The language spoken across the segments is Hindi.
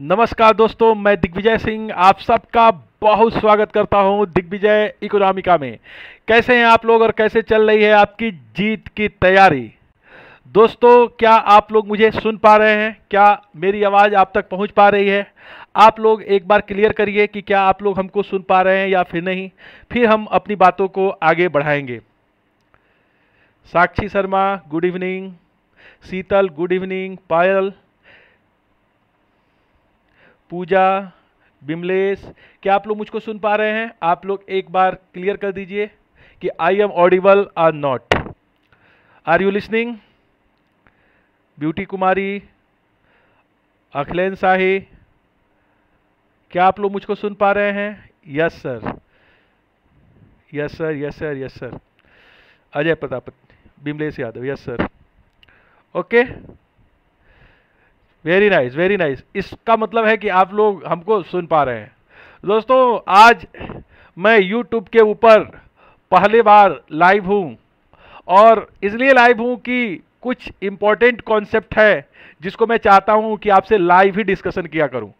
नमस्कार दोस्तों मैं दिग्विजय सिंह आप सबका बहुत स्वागत करता हूं दिग्विजय इकोनॉमिका में कैसे हैं आप लोग और कैसे चल रही है आपकी जीत की तैयारी दोस्तों क्या आप लोग मुझे सुन पा रहे हैं क्या मेरी आवाज़ आप तक पहुंच पा रही है आप लोग एक बार क्लियर करिए कि क्या आप लोग हमको सुन पा रहे हैं या फिर नहीं फिर हम अपनी बातों को आगे बढ़ाएंगे Sakshi Sharma good evening Sheetal good evening Payal Puja Bimlesh क्या आप लोग मुझको सुन पा रहे हैं आप लोग एक बार क्लियर कर दीजिए कि I am audible or not are you listening Beauty Kumari अखिलेन शाही क्या आप लोग मुझको सुन पा रहे हैं yes sir yes sir yes sir yes sir Ajay Pratap Bimlesh Yadav yes sir okay very nice very nice इसका मतलब है कि आप लोग हमको सुन पा रहे हैं दोस्तों आज मैं यूट्यूब के ऊपर पहली बार लाइव हूँ और इसलिए लाइव हूँ कि कुछ इम्पॉर्टेंट कॉन्सेप्ट है जिसको मैं चाहता हूँ कि आपसे लाइव ही डिस्कशन किया करूँ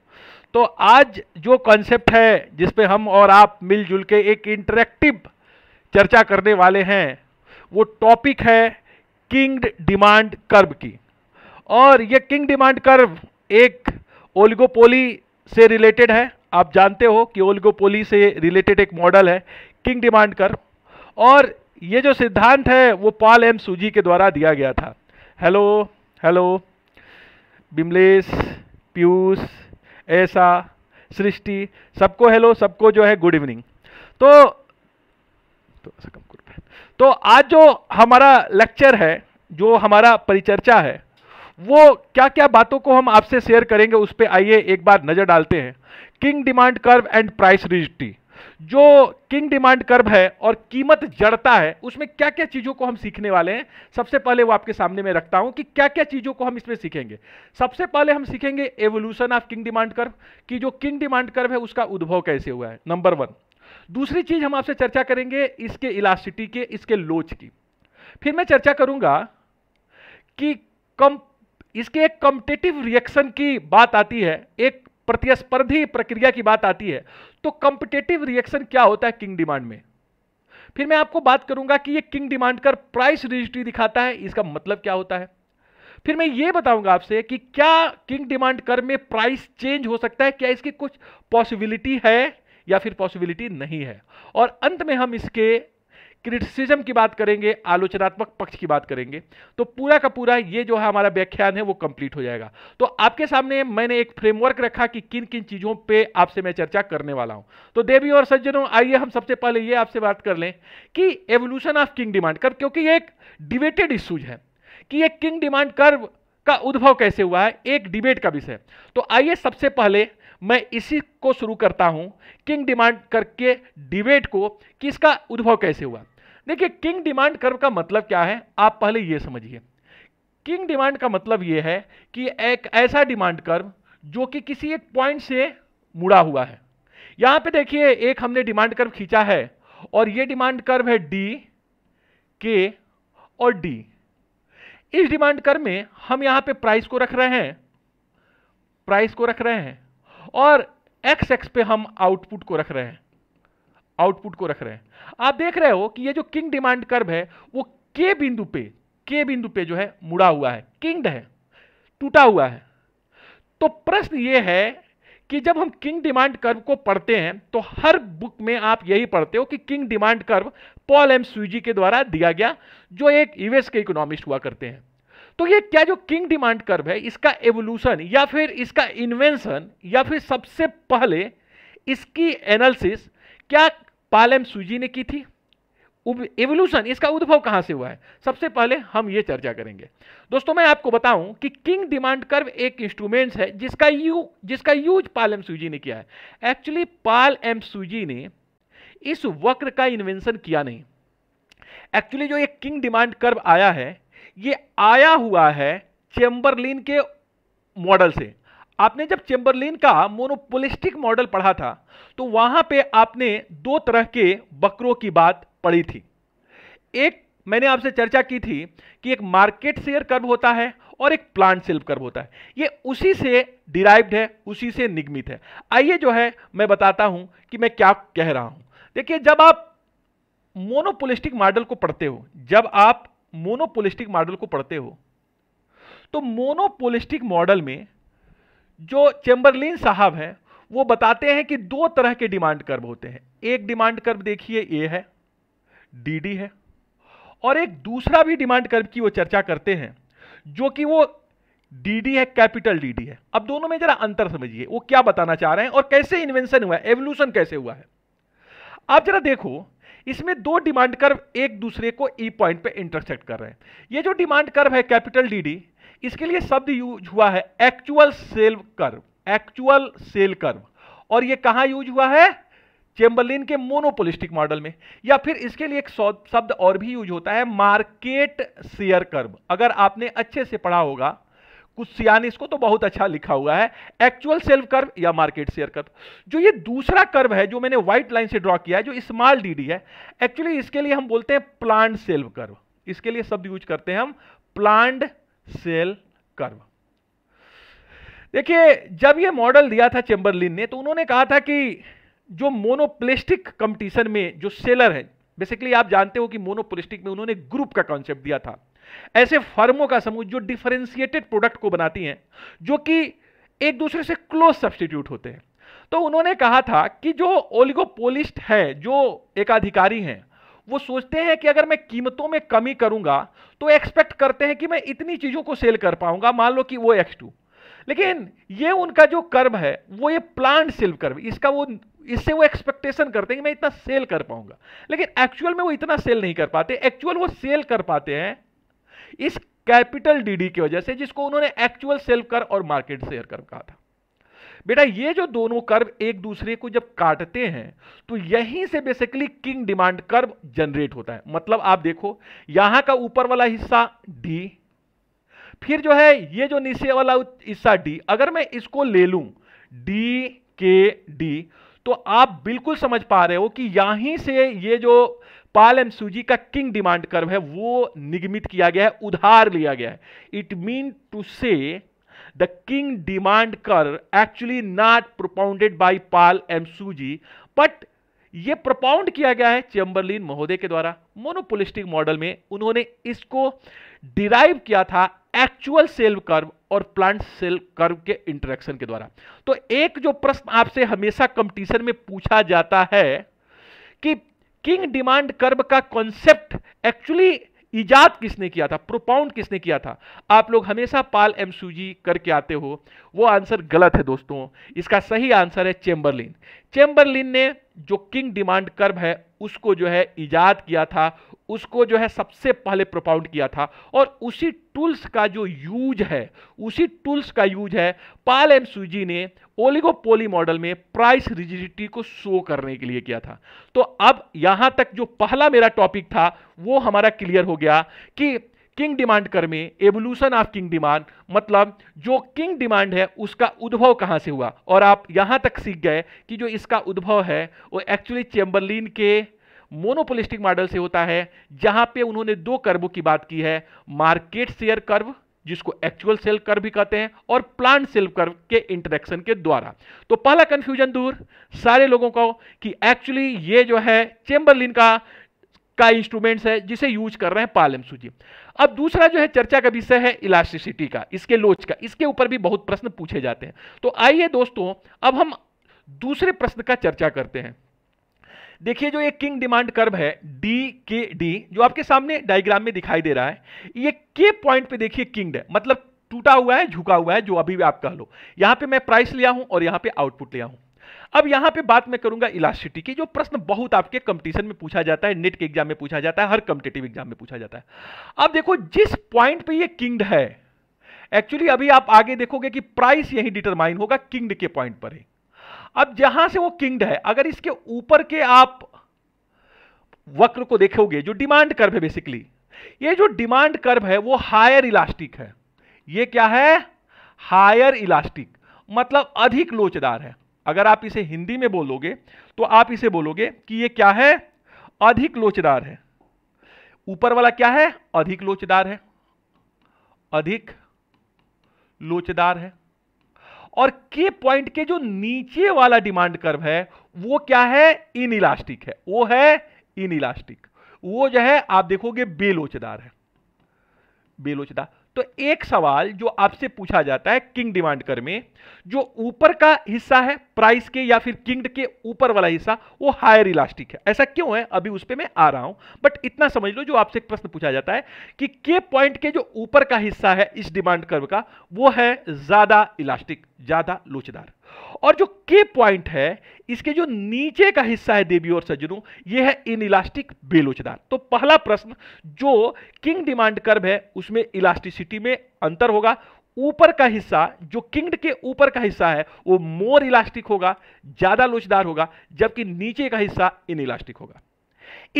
तो आज जो कॉन्सेप्ट है जिसपे हम और आप मिलजुल के एक इंटरेक्टिव चर्चा करने वाले हैं वो टॉपिक है किंग्ड डिमांड कर्ब की और ये किंग डिमांड कर्व एक ओलिगोपोली से रिलेटेड है आप जानते हो कि ओलिगोपोली से रिलेटेड एक मॉडल है किंग डिमांड कर्व और ये जो सिद्धांत है वो पॉल एम सूजी के द्वारा दिया गया था हेलो हेलो बिमलेश पीयूष ऐसा सृष्टि सबको हेलो सबको जो है गुड इवनिंग तो तो, तो आज जो हमारा लेक्चर है जो हमारा परिचर्चा है वो क्या क्या बातों को हम आपसे शेयर करेंगे उस पर आइए एक बार नज़र डालते हैं kinked demand curve and price rigidity जो किंग डिमांड कर्व है और कीमत जड़ता है उसमें क्या क्या चीज़ों को हम सीखने वाले हैं सबसे पहले वो आपके सामने में रखता हूं कि क्या क्या चीज़ों को हम इसमें सीखेंगे सबसे पहले हम सीखेंगे evolution of kinked demand curve कि जो किंग डिमांड कर्व है उसका उद्भव कैसे हुआ है नंबर वन दूसरी चीज़ हम आपसे चर्चा करेंगे इसके इलास्टिटी के इसके लोच की फिर मैं चर्चा करूंगा कि कम इसके एक कॉम्पिटेटिव रिएक्शन की बात आती है एक प्रतिस्पर्धी प्रक्रिया की बात आती है तो कम्पिटेटिव रिएक्शन क्या होता है किंग डिमांड में फिर मैं आपको बात करूंगा कि ये kinked demand curve price rigidity दिखाता है इसका मतलब क्या होता है फिर मैं ये बताऊंगा आपसे कि क्या किंग डिमांड कर में प्राइस चेंज हो सकता है क्या इसकी कुछ पॉसिबिलिटी है या फिर पॉसिबिलिटी नहीं है और अंत में हम इसके क्रिटिसिज्म की बात करेंगे आलोचनात्मक पक्ष की बात करेंगे तो पूरा का पूरा ये जो है हमारा व्याख्यान है वो कंप्लीट हो जाएगा तो आपके सामने मैंने एक फ्रेमवर्क रखा कि किन किन चीज़ों पे आपसे मैं चर्चा करने वाला हूं तो देवी और सज्जनों आइए हम सबसे पहले ये आपसे बात कर लें कि एवोल्यूशन ऑफ किंग डिमांड कर क्योंकि ये एक डिबेटेड इश्यूज है कि ये किंग डिमांड कर्व का उद्भव कैसे हुआ है एक डिबेट का विषय तो आइए सबसे पहले मैं इसी को शुरू करता हूं किंग डिमांड करके डिबेट को कि इसका उद्भव कैसे हुआ देखिए किंग डिमांड कर्व का मतलब क्या है आप पहले यह समझिए किंग डिमांड का मतलब यह है कि एक ऐसा डिमांड कर्व जो कि किसी एक पॉइंट से मुड़ा हुआ है यहां पे देखिए एक हमने डिमांड कर्व खींचा है और यह डिमांड कर्व है डी के और डी इस डिमांड कर्व में हम यहां पे प्राइस को रख रहे हैं प्राइस को रख रहे हैं और एक्स एक्स पे हम आउटपुट को रख रहे हैं आउटपुट को रख रहे हैं आप देख रहे हो कि ये जो किंग डिमांड कर्व है वो के बिंदु पे के बिंदु पे जो है मुड़ा हुआ है किंग्ड है टूटा हुआ है तो प्रश्न ये है कि जब हम किंग डिमांड कर्व को पढ़ते हैं तो हर बुक में आप यही पढ़ते हो कि kinked demand curve Paul M Sweezy के द्वारा दिया गया जो एक यूएस के इकोनॉमिस्ट हुआ करते हैं तो ये क्या जो किंग डिमांड कर्व है इसका एवोल्यूशन या फिर इसका इन्वेंशन या फिर सबसे पहले इसकी एनालिसिस क्या पालम एम सूजी ने की थी एवोल्यूशन इसका उद्भव कहां से हुआ है सबसे पहले हम ये चर्चा करेंगे दोस्तों मैं आपको बताऊं कि किंग डिमांड कर्व एक इंस्ट्रूमेंट है जिसका यू जिसका यूज पाल एम सूजी ने किया है एक्चुअली पाल एम सूजी ने इस वक्र का इन्वेंशन किया नहीं एक्चुअली जो ये किंग डिमांड कर्व आया है ये आया हुआ है चेम्बरलिन के मॉडल से आपने जब चेम्बरलिन का मोनोपोलिस्टिक मॉडल पढ़ा था तो वहां पे आपने दो तरह के बकरों की बात पढ़ी थी एक मैंने आपसे चर्चा की थी कि एक मार्केट शेयर कर्व होता है और एक प्लांट सेल्प कर्व होता है ये उसी से डिराइव्ड है उसी से निगमित है आइए जो है मैं बताता हूं कि मैं क्या कह रहा हूं देखिए जब आप मोनोपोलिस्टिक मॉडल को पढ़ते हो जब आप मोनोपोलिस्टिक मॉडल को पढ़ते हो तो मोनोपोलिस्टिक मॉडल में जो चेम्बरलिन साहब हैं वो बताते हैं कि दो तरह के डिमांड कर्व होते हैं एक डिमांड कर्व देखिए ए है डीडी है और एक दूसरा भी डिमांड कर्व की वो चर्चा करते हैं जो कि वो डीडी है कैपिटल डीडी है अब दोनों में जरा अंतर समझिए वो क्या बताना चाह रहे हैं और कैसे इन्वेंशन हुआ है एवोल्यूशन कैसे हुआ है आप जरा देखो इसमें दो डिमांड कर्व एक दूसरे को ई पॉइंट पे इंटरसेक्ट कर रहे हैं ये जो डिमांड कर्व है कैपिटल डीडी इसके लिए शब्द यूज हुआ है actual sale curve actual sale curve और ये कहां यूज हुआ है चेम्बरलिन के मोनोपोलिस्टिक मॉडल में या फिर इसके लिए एक शब्द और भी यूज होता है मार्केट शेयर कर्व अगर आपने अच्छे से पढ़ा होगा कुछ सियान इसको तो बहुत अच्छा लिखा हुआ है एक्चुअल सेल्फ कर्व या मार्केट शेयर कर्व जो ये दूसरा कर्व है जो मैंने व्हाइट लाइन से ड्रॉ किया है जो स्मॉल डीडी है एक्चुअली इसके लिए हम बोलते हैं प्लांट सेल्व कर्व इसके लिए शब्द यूज करते हैं हम प्लांट सेल कर्व देखिए जब ये मॉडल दिया था चेंबरलिन ने तो उन्होंने कहा था कि जो मोनोप्लिस्टिक कंपटीशन में जो सेलर है बेसिकली आप जानते हो कि मोनोप्लिस्टिक में उन्होंने ग्रुप का कॉन्सेप्ट दिया था ऐसे फर्मों का समूह जो डिफरेंशिएटेड प्रोडक्ट को बनाती हैं जो कि एक दूसरे से क्लोज सब्सटीट्यूट होते हैं तो उन्होंने कहा था कि जो ओलिगोपोलिस्ट है जो एकाधिकारी हैं वो सोचते हैं कि अगर मैं कीमतों में कमी करूंगा तो एक्सपेक्ट करते हैं कि मैं इतनी चीज़ों को सेल कर पाऊंगा मान लो कि वो एक्स टू लेकिन ये उनका जो कर्व है वो ये प्लांट सेल कर्व इसका वो इससे वो एक्सपेक्टेशन करते हैं कि मैं इतना सेल कर पाऊंगा लेकिन एक्चुअल में वो इतना सेल नहीं कर पाते एक्चुअल वो सेल कर पाते हैं इस कैपिटल डीडी की वजह से जिसको उन्होंने एक्चुअल सेल कर और मार्केट शेयर कर कहा था बेटा ये जो दोनों कर्व एक दूसरे को जब काटते हैं तो यहीं से basically kinked demand curve generate होता है मतलब आप देखो यहां का ऊपर वाला हिस्सा डी फिर जो है ये जो नीचे वाला हिस्सा डी अगर मैं इसको ले लू डी के डी तो आप बिल्कुल समझ पा रहे हो कि यहीं से ये जो पाल एम सूजी का किंग डिमांड कर्व है वो निगमित किया गया है उधार लिया गया है it mean to say the kinked demand curve actually not propounded by Paul M Sweezy but ये प्रोपाउंड किया गया है चेम्बरलिन महोदय के द्वारा मोनोपोलिस्टिक मॉडल में उन्होंने इसको डिराइव किया था एक्चुअल सेल कर्व और प्लांट सेल कर्व के इंटरेक्शन के द्वारा तो एक जो प्रश्न आपसे हमेशा कंपटीशन में पूछा जाता है कि किंग डिमांड कर्व का कॉन्सेप्ट एक्चुअली ईजाद किसने किया था प्रोपाउंड किसने किया था आप लोग हमेशा पाल एम सूजी करके आते हो वो आंसर गलत है दोस्तों इसका सही आंसर है चेंबरलिन चेंबरलिन ने जो किंग डिमांड कर्व है उसको जो है ईजाद किया था उसको जो है सबसे पहले प्रोपाउंड किया था और उसी टूल्स का जो यूज है उसी टूल्स का यूज है पाल एम सूजी ने ओलिगोपोली मॉडल में प्राइस रिजिडिटी को शो करने के लिए किया था तो अब यहां तक जो पहला मेरा टॉपिक था वो हमारा क्लियर हो गया कि किंग डिमांड कर में एवोल्यूशन ऑफ किंग डिमांड मतलब जो किंग डिमांड है उसका उद्भव कहाँ से हुआ और आप यहाँ तक सीख गए कि जो इसका उद्भव है वो एक्चुअली चेम्बरलिन के मोनोपोलिस्टिक मॉडल से होता है जहाँ पे उन्होंने दो कर्वों की बात की है मार्केट शेयर कर्व जिसको एक्चुअल सेल कर्व भी कहते हैं और प्लांट सेल कर्व के इंटरेक्शन के द्वारा तो पहला कंफ्यूजन दूर सारे लोगों को कि एक्चुअली ये जो है चेम्बरलिन का का इंस्ट्रूमेंट है जिसे यूज कर रहे हैं पालम सूजी अब दूसरा जो है चर्चा का विषय है इलास्टिसिटी का इसके लोच का इसके ऊपर भी बहुत प्रश्न पूछे जाते हैं तो आइए दोस्तों अब हम दूसरे प्रश्न का चर्चा करते हैं देखिए जो ये किंग डिमांड कर्व है डी के डी जो आपके सामने डायग्राम में दिखाई दे रहा है ये के पॉइंट पे देखिए किंगड है मतलब टूटा हुआ है झुका हुआ है जो अभी भी आप कह लो यहां पे मैं प्राइस लिया हूं और यहां पे आउटपुट लिया हूं अब यहां पे बात मैं करूंगा इलास्टिसिटी की जो प्रश्न बहुत आपके कंपटीशन में पूछा जाता है नेट के एग्जाम में पूछा जाता है हर कंपिटेटिव एग्जाम में पूछा जाता है अब देखो जिस पॉइंट पे ये किंग्ड है एक्चुअली अभी आप आगे देखोगे कि प्राइस यही डिटरमाइन होगा किंग्ड के पॉइंट पर ही अब जहां से वो किंग्ड है अगर इसके ऊपर के आप वक्र को देखोगे जो डिमांड कर्व है बेसिकली ये जो डिमांड कर्व है वो हायर इलास्टिक है ये क्या है हायर इलास्टिक मतलब अधिक लोचदार है अगर आप इसे हिंदी में बोलोगे तो आप इसे बोलोगे कि ये क्या है अधिक लोचदार है ऊपर वाला क्या है अधिक लोचदार है अधिक लोचदार है और के पॉइंट के जो नीचे वाला डिमांड कर्व है वो क्या है इन इलास्टिक है वो है इन इलास्टिक वो जो है आप देखोगे बेलोचदार है बेलोचदार तो एक सवाल जो आपसे पूछा जाता है किंग डिमांड कर में जो ऊपर का हिस्सा है प्राइस के या फिर किंग के ऊपर वाला हिस्सा वो हायर इलास्टिक है ऐसा क्यों है अभी उस पर मैं आ रहा हूं बट इतना समझ लो जो आपसे एक प्रश्न पूछा जाता है कि के पॉइंट के जो ऊपर का हिस्सा है इस डिमांड कर्व का वो है ज्यादा इलास्टिक ज्यादा लोचदार और जो के पॉइंट है इसके जो नीचे का हिस्सा है देवी और सज्जनों ये है इन इलास्टिक बेलोचदार तो पहला प्रश्न जो किंग डिमांड कर्व है उसमें इलास्टिसिटी में अंतर होगा ऊपर का हिस्सा जो किंगड के ऊपर का हिस्सा है वो मोर इलास्टिक होगा ज्यादा लोचदार होगा जबकि नीचे का हिस्सा इन इलास्टिक होगा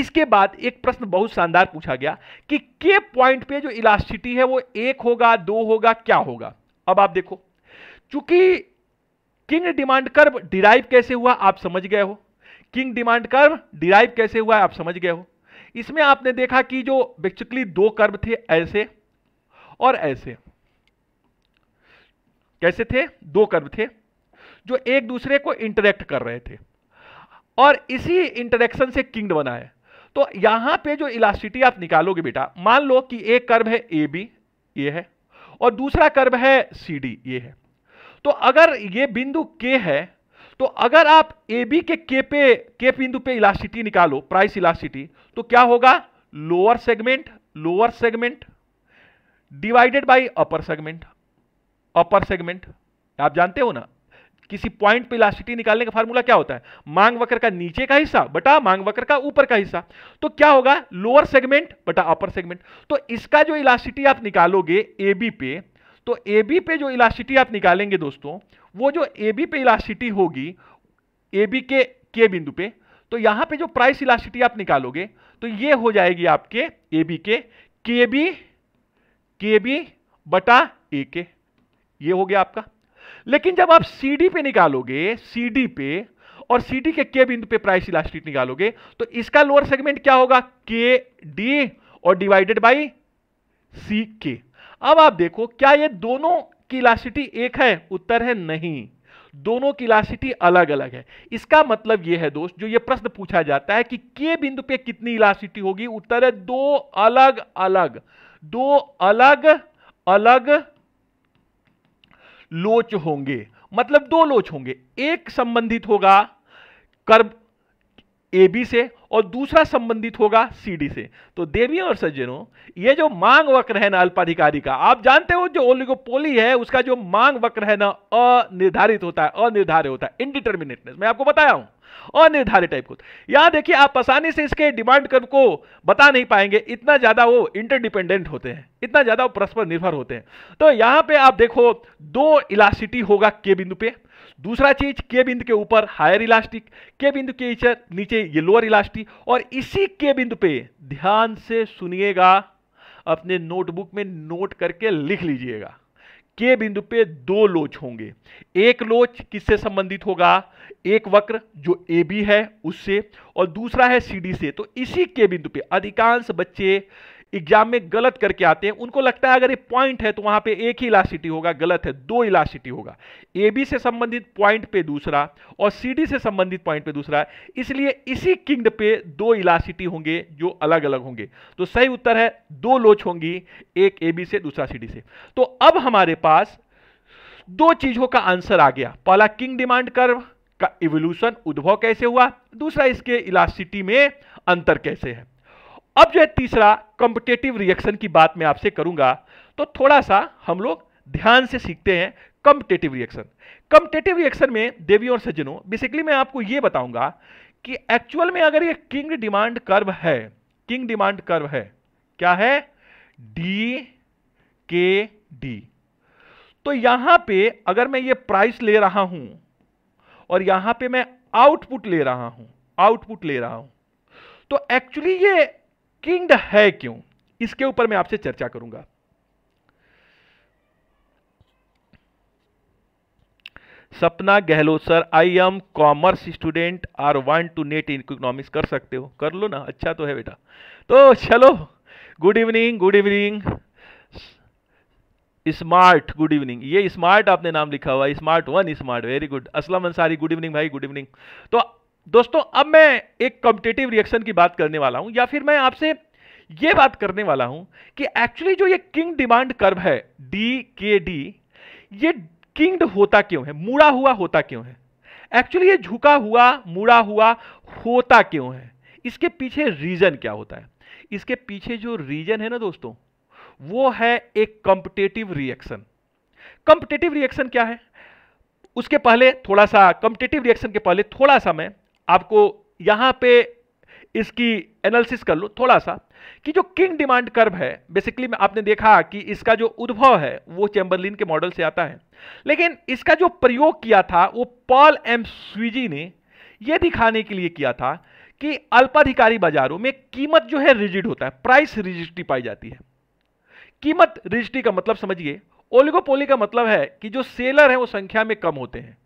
इसके बाद एक प्रश्न बहुत शानदार पूछा गया कि के पॉइंट पे जो इलास्टिसिटी है वो एक होगा दो होगा क्या होगा अब आप देखो चूंकि किंग डिमांड कर्व डिराइव कैसे हुआ आप समझ गए हो किंग डिमांड कर्व डिराइव कैसे हुआ आप समझ गए हो इसमें आपने देखा कि जो बेसिकली दो कर्व थे ऐसे और ऐसे कैसे थे दो कर्व थे जो एक दूसरे को इंटरेक्ट कर रहे थे और इसी इंटरेक्शन से किंग बना है तो यहां पे जो इलास्टिटी आप निकालोगे बेटा मान लो कि एक कर्व है ए बी ये है और दूसरा कर्व है सी डी ये है तो अगर ये बिंदु के है तो अगर आप ए बी के के पे के बिंदु पे इलास्टिटी निकालो प्राइस इलास्टिटी तो क्या होगा lower segment lower segment divided by upper segment upper segment आप जानते हो ना किसी पॉइंट पे इलास्टिटी निकालने का फार्मूला क्या होता है मांग वक्र का नीचे का हिस्सा बटा मांग वक्र का ऊपर का हिस्सा तो क्या होगा लोअर सेगमेंट बटा अपर सेगमेंट तो इसका जो इलास्टिटी आप निकालोगे ए बी पे तो ए बी पे जो इलास्टिटी आप निकालेंगे दोस्तों वो जो ए बी पे इलास्टिटी होगी ए बी के के बिंदु पे तो यहां पे जो प्राइस इलासिटी आप निकालोगे तो ये हो जाएगी आपके ए बी के के बी के बी बटा ए के ये हो गया आपका लेकिन जब आप सी डी पे निकालोगे सी डी पे और सी डी के के बिंदु पे प्राइस इलास्टिटी निकालोगे तो इसका लोअर सेगमेंट क्या होगा के डी और डिवाइडेड बाई सी के अब आप देखो क्या ये दोनों की इलासिटी एक है उत्तर है नहीं दोनों की इलास्टिटी अलग अलग है इसका मतलब यह है दोस्त जो ये प्रश्न पूछा जाता है कि के बिंदु पे कितनी इलासिटी होगी उत्तर है दो अलग अलग दो अलग अलग लोच होंगे मतलब दो लोच होंगे एक संबंधित होगा कर्व ए बी से और दूसरा संबंधित होगा सी डी से तो देवी और सज्जनों ये जो मांग वक्र है ना अल्पाधिकारी का आप जानते हो जो ओलिगोपोली है उसका जो मांग वक्र है ना अनिर्धारित होता है अनिर्धारित होता है इनडिटर्मिनेटनेस मैं आपको बताया हूं अनिर्धारित टाइप को यहां देखिए आप आसानी से इसके डिमांड कर्व को बता नहीं पाएंगे इतना ज्यादा वो इंटरडिपेंडेंट होते हैं इतना ज्यादा वो परस्पर निर्भर होते हैं तो यहां पे आप देखो दो इलासिटी होगा के बिंदु पे दूसरा चीज के बिंदु के ऊपर हायर इलास्टिक के बिंदु के नीचे ये लोअर इलास्टिक और इसी के बिंदु पे ध्यान से सुनिएगा अपने नोटबुक में नोट करके लिख लीजिएगा के बिंदु पे दो लोच होंगे एक लोच किससे संबंधित होगा एक वक्र जो ए बी है उससे और दूसरा है सी डी से तो इसी के बिंदु पे अधिकांश बच्चे एग्जाम में गलत करके आते हैं उनको लगता है अगर ये पॉइंट है तो वहां पे एक ही इलासिटी होगा गलत है दो इलासिटी होगा ए बी से संबंधित पॉइंट पे दूसरा और सी डी से संबंधित पॉइंट पे दूसरा इसलिए इसी किंगड पे दो इलासिटी होंगे जो अलग अलग होंगे तो सही उत्तर है दो लोच होंगी एक ए बी से दूसरा सी डी से तो अब हमारे पास दो चीजों का आंसर आ गया पहला किंग डिमांड कर का इवोल्यूशन उद्भव कैसे हुआ दूसरा इसके इलासिटी में अंतर कैसे है अब जो है तीसरा कॉम्पिटेटिव रिएक्शन की बात मैं आपसे करूंगा तो थोड़ा सा हम लोग ध्यान से सीखते हैं कम्पटेटिव रिएक्शन कम्पटेटिव रिएक्शन में देवी और सज्जनों बेसिकली मैं आपको यह बताऊंगा कि एक्चुअल में अगर ये किंग डिमांड कर्व है किंग डिमांड कर्व है क्या है डी के डी तो यहां पे अगर मैं ये प्राइस ले रहा हूं और यहां पे मैं आउटपुट ले रहा हूं आउटपुट ले रहा हूं तो एक्चुअली ये किंग्ड है क्यों इसके ऊपर मैं आपसे चर्चा करूंगा Sapna Gahlot sir I am commerce student are one to NET in economics कर सकते हो कर लो ना अच्छा तो है बेटा तो चलो good evening good evening smart good evening ये स्मार्ट आपने नाम लिखा हुआ smart one smart very good Aslam Ansari good evening भाई गुड इवनिंग तो दोस्तों अब मैं एक कॉम्पिटेटिव रिएक्शन की बात करने वाला हूं या फिर मैं आपसे यह बात करने वाला हूं कि एक्चुअली जो ये किंग डिमांड कर्व है डी के डी ये किंग्ड होता क्यों है मुड़ा हुआ होता क्यों है एक्चुअली ये झुका हुआ मुड़ा हुआ होता क्यों है इसके पीछे रीजन क्या होता है इसके पीछे जो रीजन है ना दोस्तों वो है एक कॉम्पिटेटिव रिएक्शन कॉम्पिटेटिव रिएक्शन क्या है उसके पहले थोड़ा सा कॉम्पिटेटिव रिएक्शन के पहले थोड़ा सा मैं आपको यहां पे इसकी एनालिसिस कर लो थोड़ा सा कि जो किंग डिमांड कर्व है बेसिकली आपने देखा कि इसका जो उद्भव है वो चैम्बरलिन के मॉडल से आता है लेकिन इसका जो प्रयोग किया था वो पॉल एम स्वीजी ने ये दिखाने के लिए किया था कि अल्पाधिकारी बाजारों में कीमत जो है रिजिड होता है प्राइस रिजिस्ट्री पाई जाती है कीमत रिजिस्ट्री का मतलब समझिए ओलिगोपोली का मतलब है कि जो सेलर है वो संख्या में कम होते हैं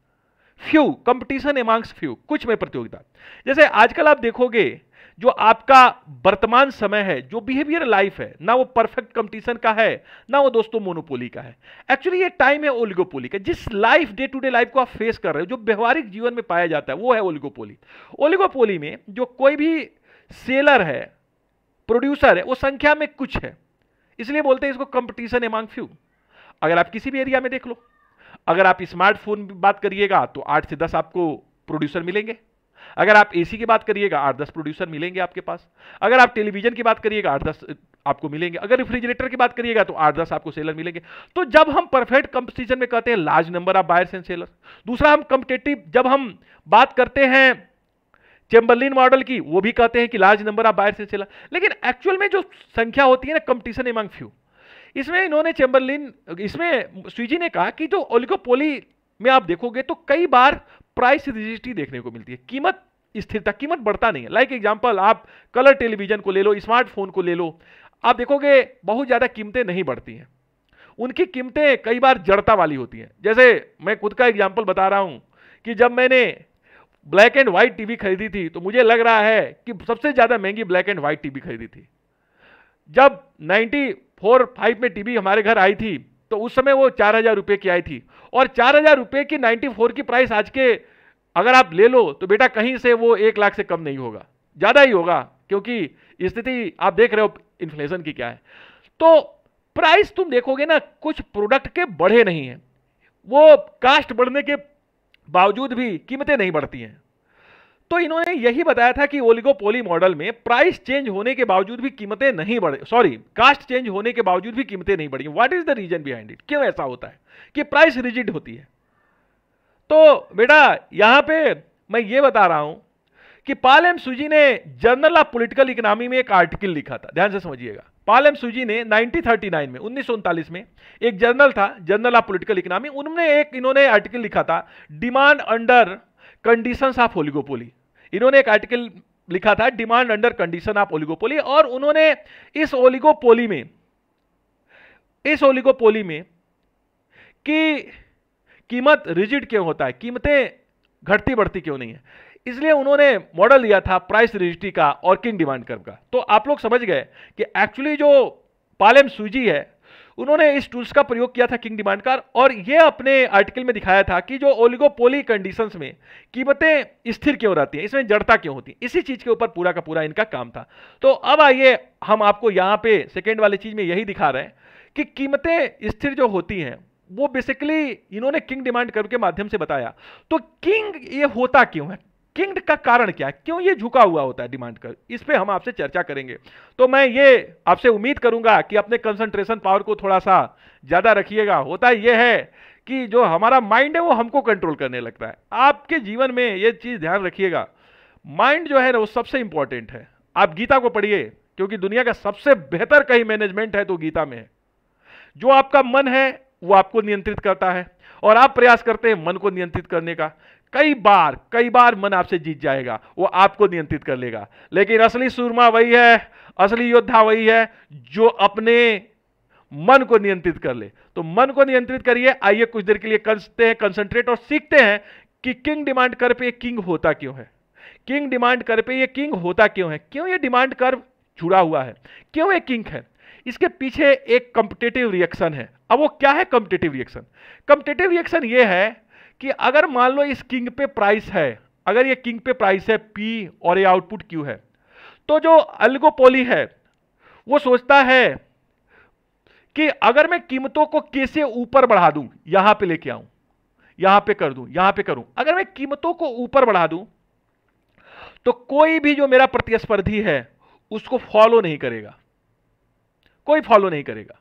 फ्यू कंपटीशन एमांग्स फ्यू कुछ में प्रतियोगिता जैसे आजकल आप देखोगे जो आपका वर्तमान समय है जो बिहेवियर लाइफ है ना वो परफेक्ट कंपटीशन का है ना वो दोस्तों मोनोपोली का है एक्चुअली ये टाइम है ओलिगोपोली का जिस life day to day life को आप फेस कर रहे हो जो व्यवहारिक जीवन में पाया जाता है वो है ओलिगोपोली ओलिगोपोली में जो कोई भी सेलर है प्रोड्यूसर है वो संख्या में कुछ है इसलिए बोलते हैं इसको कंपटीशन एमांग फ्यू अगर आप किसी भी एरिया में देख लो अगर आप स्मार्टफोन बात करिएगा तो आठ से दस आपको प्रोड्यूसर मिलेंगे अगर आप एसी की बात करिएगा आठ दस प्रोड्यूसर मिलेंगे आपके पास अगर आप टेलीविजन की बात करिएगा आठ दस आपको मिलेंगे अगर रिफ्रिजरेटर की बात करिएगा तो आठ दस आपको सेलर मिलेंगे तो जब हम परफेक्ट कंपटीशन में कहते हैं large number of buyers and seller दूसरा हम कंपिटेटिव जब हम बात करते हैं चेम्बरलिन मॉडल की वो भी कहते हैं कि large number of buyers and seller लेकिन एक्चुअल में जो संख्या होती है ना कंपटीशन एमंग फ्यू इसमें इन्होंने चैम्बरलिन इसमें स्वीजी ने कहा कि जो ओलिकोपोली में आप देखोगे तो कई बार प्राइस रजिस्ट्री देखने को मिलती है कीमत स्थिरता कीमत बढ़ता नहीं है लाइक like एग्जाम्पल आप कलर टेलीविजन को ले लो स्मार्टफोन को ले लो आप देखोगे बहुत ज़्यादा कीमतें नहीं बढ़ती हैं उनकी कीमतें कई बार जड़ता वाली होती हैं जैसे मैं खुद का एग्जाम्पल बता रहा हूँ कि जब मैंने ब्लैक एंड वाइट टीवी खरीदी थी तो मुझे लग रहा है कि सबसे ज़्यादा महंगी ब्लैक एंड व्हाइट टीवी खरीदी थी जब फोर फाइव में टीवी हमारे घर आई थी तो उस समय वो चार हज़ार रुपये की आई थी और चार हज़ार रुपये की नाइन्टी फोर की प्राइस आज के अगर आप ले लो तो बेटा कहीं से वो एक लाख से कम नहीं होगा ज़्यादा ही होगा क्योंकि स्थिति आप देख रहे हो इन्फ्लेशन की क्या है तो प्राइस तुम देखोगे ना कुछ प्रोडक्ट के बढ़े नहीं हैं वो कास्ट बढ़ने के बावजूद भी कीमतें नहीं बढ़ती हैं तो इन्होंने यही बताया था कि ओलिगोपोली मॉडल में प्राइस चेंज होने के बावजूद भी कीमतें नहीं बढ़े सॉरी कास्ट चेंज होने के बावजूद भी कीमतें नहीं बढ़ी what is the reason behind it क्यों ऐसा होता है कि प्राइस रिजिड होती है तो बेटा यहां पे मैं ये बता रहा हूं कि पाल एम सुजी ने जर्नल ऑफ पोलिटिकल इकोनॉमी में एक आर्टिकल लिखा था ध्यान से समझिएगा पाल एम सुजी ने नाइनटीन में उन्नीस में एक जर्नल था जर्नल ऑफ पोलिटिकल इकोनॉमी उनमें एक इन्होंने आर्टिकल लिखा था demand under conditions of oligopoly इन्होंने एक आर्टिकल लिखा था demand under condition of oligopoly और उन्होंने इस ओलिगोपोली में इस ओलिगोपोली में कि कीमत रिजिड क्यों होता है कीमतें घटती बढ़ती क्यों नहीं है इसलिए उन्होंने मॉडल दिया था प्राइस रिजिटी का और किंग डिमांड कर्व का तो आप लोग समझ गए कि एक्चुअली जो पालेम सूजी है उन्होंने इस टूल्स का प्रयोग किया था किंग डिमांड कार और यह अपने आर्टिकल में दिखाया था कि जो ओलिगोपोली कंडीशंस में कीमतें स्थिर क्यों रहती हैं इसमें जड़ता क्यों होती है इसी चीज के ऊपर पूरा का पूरा इनका काम था तो अब आइए हम आपको यहां पे सेकेंड वाली चीज में यही दिखा रहे हैं कि कीमतें स्थिर जो होती हैं वो बेसिकली इन्होंने किंग डिमांड कर्व के माध्यम से बताया तो किंग ये होता क्यों है किंग्ड का कारण क्या है क्यों ये झुका हुआ होता है डिमांड कर इस पर हम आपसे चर्चा करेंगे तो मैं ये आपसे उम्मीद करूंगा कि अपने कंसंट्रेशन पावर को थोड़ा सा ज़्यादा रखिएगा होता यह है कि जो हमारा माइंड है वो हमको कंट्रोल करने लगता है आपके जीवन में ये चीज़ ध्यान रखिएगा माइंड जो है ना वो सबसे इंपॉर्टेंट है आप गीता को पढ़िए क्योंकि दुनिया का सबसे बेहतर कहीं मैनेजमेंट है तो गीता में है जो आपका मन है वो आपको नियंत्रित करता है और आप प्रयास करते हैं मन को नियंत्रित करने का कई बार कई बार मन आपसे जीत जाएगा वो आपको नियंत्रित कर लेगा लेकिन असली सूरमा वही है असली योद्धा वही है जो अपने मन को नियंत्रित कर ले तो मन को नियंत्रित करिए आइए कुछ देर के लिए कंसते हैं कंसंट्रेट और सीखते हैं कि किंग डिमांड कर पे किंग होता क्यों है किंग डिमांड कर पे ये किंग होता क्यों है क्यों ये डिमांड कर जुड़ा हुआ है क्यों ये किंग है इसके पीछे एक कंपिटेटिव रिएक्शन है अब वो क्या है कंपिटेटिव रिएक्शन कॉम्पिटेटिव रिएक्शन ये है कि अगर मान लो इस किंग पे प्राइस है अगर ये किंग पे प्राइस है पी और ये आउटपुट क्यू है तो जो अलगोपोली है वो सोचता है कि अगर मैं कीमतों को कैसे ऊपर बढ़ा दूं यहां पे लेके आऊं यहां पे कर दूं यहां पे करूं अगर मैं कीमतों को ऊपर बढ़ा दूं तो कोई भी जो मेरा प्रतिस्पर्धी है उसको फॉलो नहीं करेगा कोई फॉलो नहीं करेगा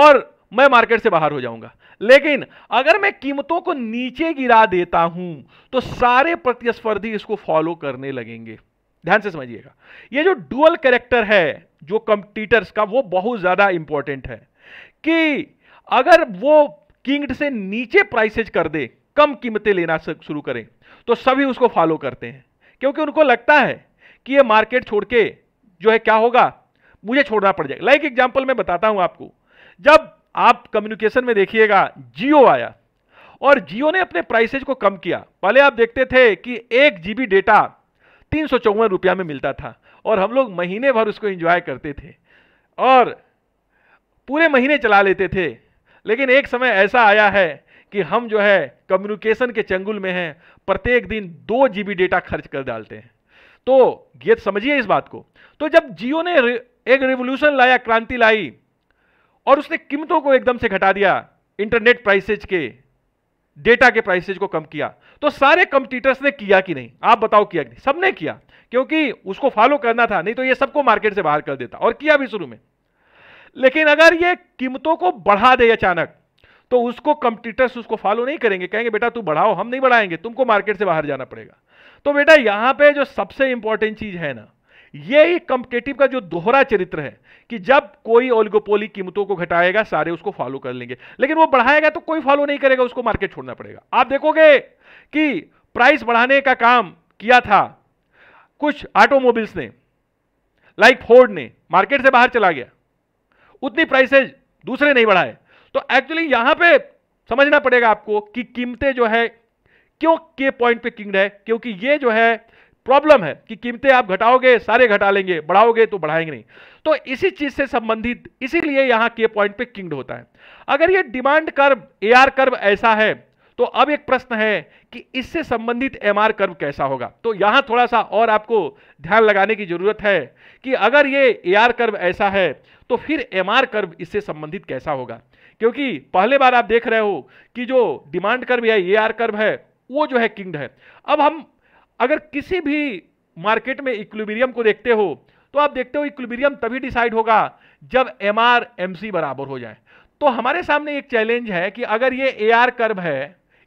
और मैं मार्केट से बाहर हो जाऊंगा लेकिन अगर मैं कीमतों को नीचे गिरा देता हूं तो सारे प्रतिस्पर्धी इसको फॉलो करने लगेंगे ध्यान से समझिएगा ये जो डुअल कैरेक्टर है जो कंपटीटर्स का वो बहुत ज़्यादा इंपॉर्टेंट है कि अगर वो किंगड से नीचे प्राइसेज कर दे कम कीमतें लेना शुरू करें तो सभी उसको फॉलो करते हैं क्योंकि उनको लगता है कि ये मार्केट छोड़ के जो है क्या होगा मुझे छोड़ना पड़ जाएगा लाइक एग्जाम्पल मैं बताता हूं आपको जब आप कम्युनिकेशन में देखिएगा जियो आया और जियो ने अपने प्राइसेज को कम किया पहले आप देखते थे कि एक जीबी डेटा तीन सौ चौवन रुपया में मिलता था और हम लोग महीने भर उसको एंजॉय करते थे और पूरे महीने चला लेते थे लेकिन एक समय ऐसा आया है कि हम जो है कम्युनिकेशन के चंगुल में हैं प्रत्येक दिन दो जी डेटा खर्च कर डालते हैं तो ये समझिए इस बात को तो जब जियो ने एक रिवोल्यूशन लाया क्रांति लाई और उसने कीमतों को एकदम से घटा दिया इंटरनेट प्राइसेज के डेटा के प्राइसेज को कम किया तो सारे कंप्यूटर्स ने किया कि नहीं आप बताओ किया कि सबने किया क्योंकि उसको फॉलो करना था नहीं तो ये सबको मार्केट से बाहर कर देता और किया भी शुरू में लेकिन अगर ये कीमतों को बढ़ा दे अचानक तो उसको कंप्यूटर्स उसको फॉलो नहीं करेंगे कहेंगे बेटा तू बढ़ाओ हम नहीं बढ़ाएंगे तुमको मार्केट से बाहर जाना पड़ेगा तो बेटा यहां पे जो सबसे इंपॉर्टेंट चीज है ना यही कंपिटेटिव का जो दोहरा चरित्र है कि जब कोई ओलिगोपोली कीमतों को घटाएगा सारे उसको फॉलो कर लेंगे लेकिन वो बढ़ाएगा तो कोई फॉलो नहीं करेगा उसको मार्केट छोड़ना पड़ेगा आप देखोगे कि प्राइस बढ़ाने का काम किया था कुछ ऑटोमोबाइल्स ने लाइक फोर्ड ने मार्केट से बाहर चला गया उतनी प्राइसेज दूसरे नहीं बढ़ाए तो एक्चुअली यहां पे समझना पड़ेगा आपको कि कीमतें जो है क्यों के पॉइंट पे किंग है क्योंकि ये जो है प्रॉब्लम है कि कीमतें आप घटाओगे सारे घटा लेंगे बढ़ाओगे तो बढ़ाएंगे नहीं तो इसी चीज से संबंधित इसीलिए यहां के पॉइंट पे किंगड होता है अगर ये डिमांड कर्व एआर कर्व ऐसा है तो अब एक प्रश्न है कि इससे संबंधित एमआर कर्व कैसा होगा तो यहां थोड़ा सा और आपको ध्यान लगाने की जरूरत है कि अगर ये एआर कर्व ऐसा है तो फिर एमआर कर्व इससे संबंधित कैसा होगा क्योंकि पहले बार आप देख रहे हो कि जो डिमांड कर्व या एआर कर्व है वो जो है किंग्ड है अब हम अगर किसी भी मार्केट में इक्विबीरियम को देखते हो तो आप देखते हो इक्विबीरियम तभी डिसाइड होगा जब एम आर एम सी बराबर हो जाए तो हमारे सामने एक चैलेंज है कि अगर ये ए आर कर्व है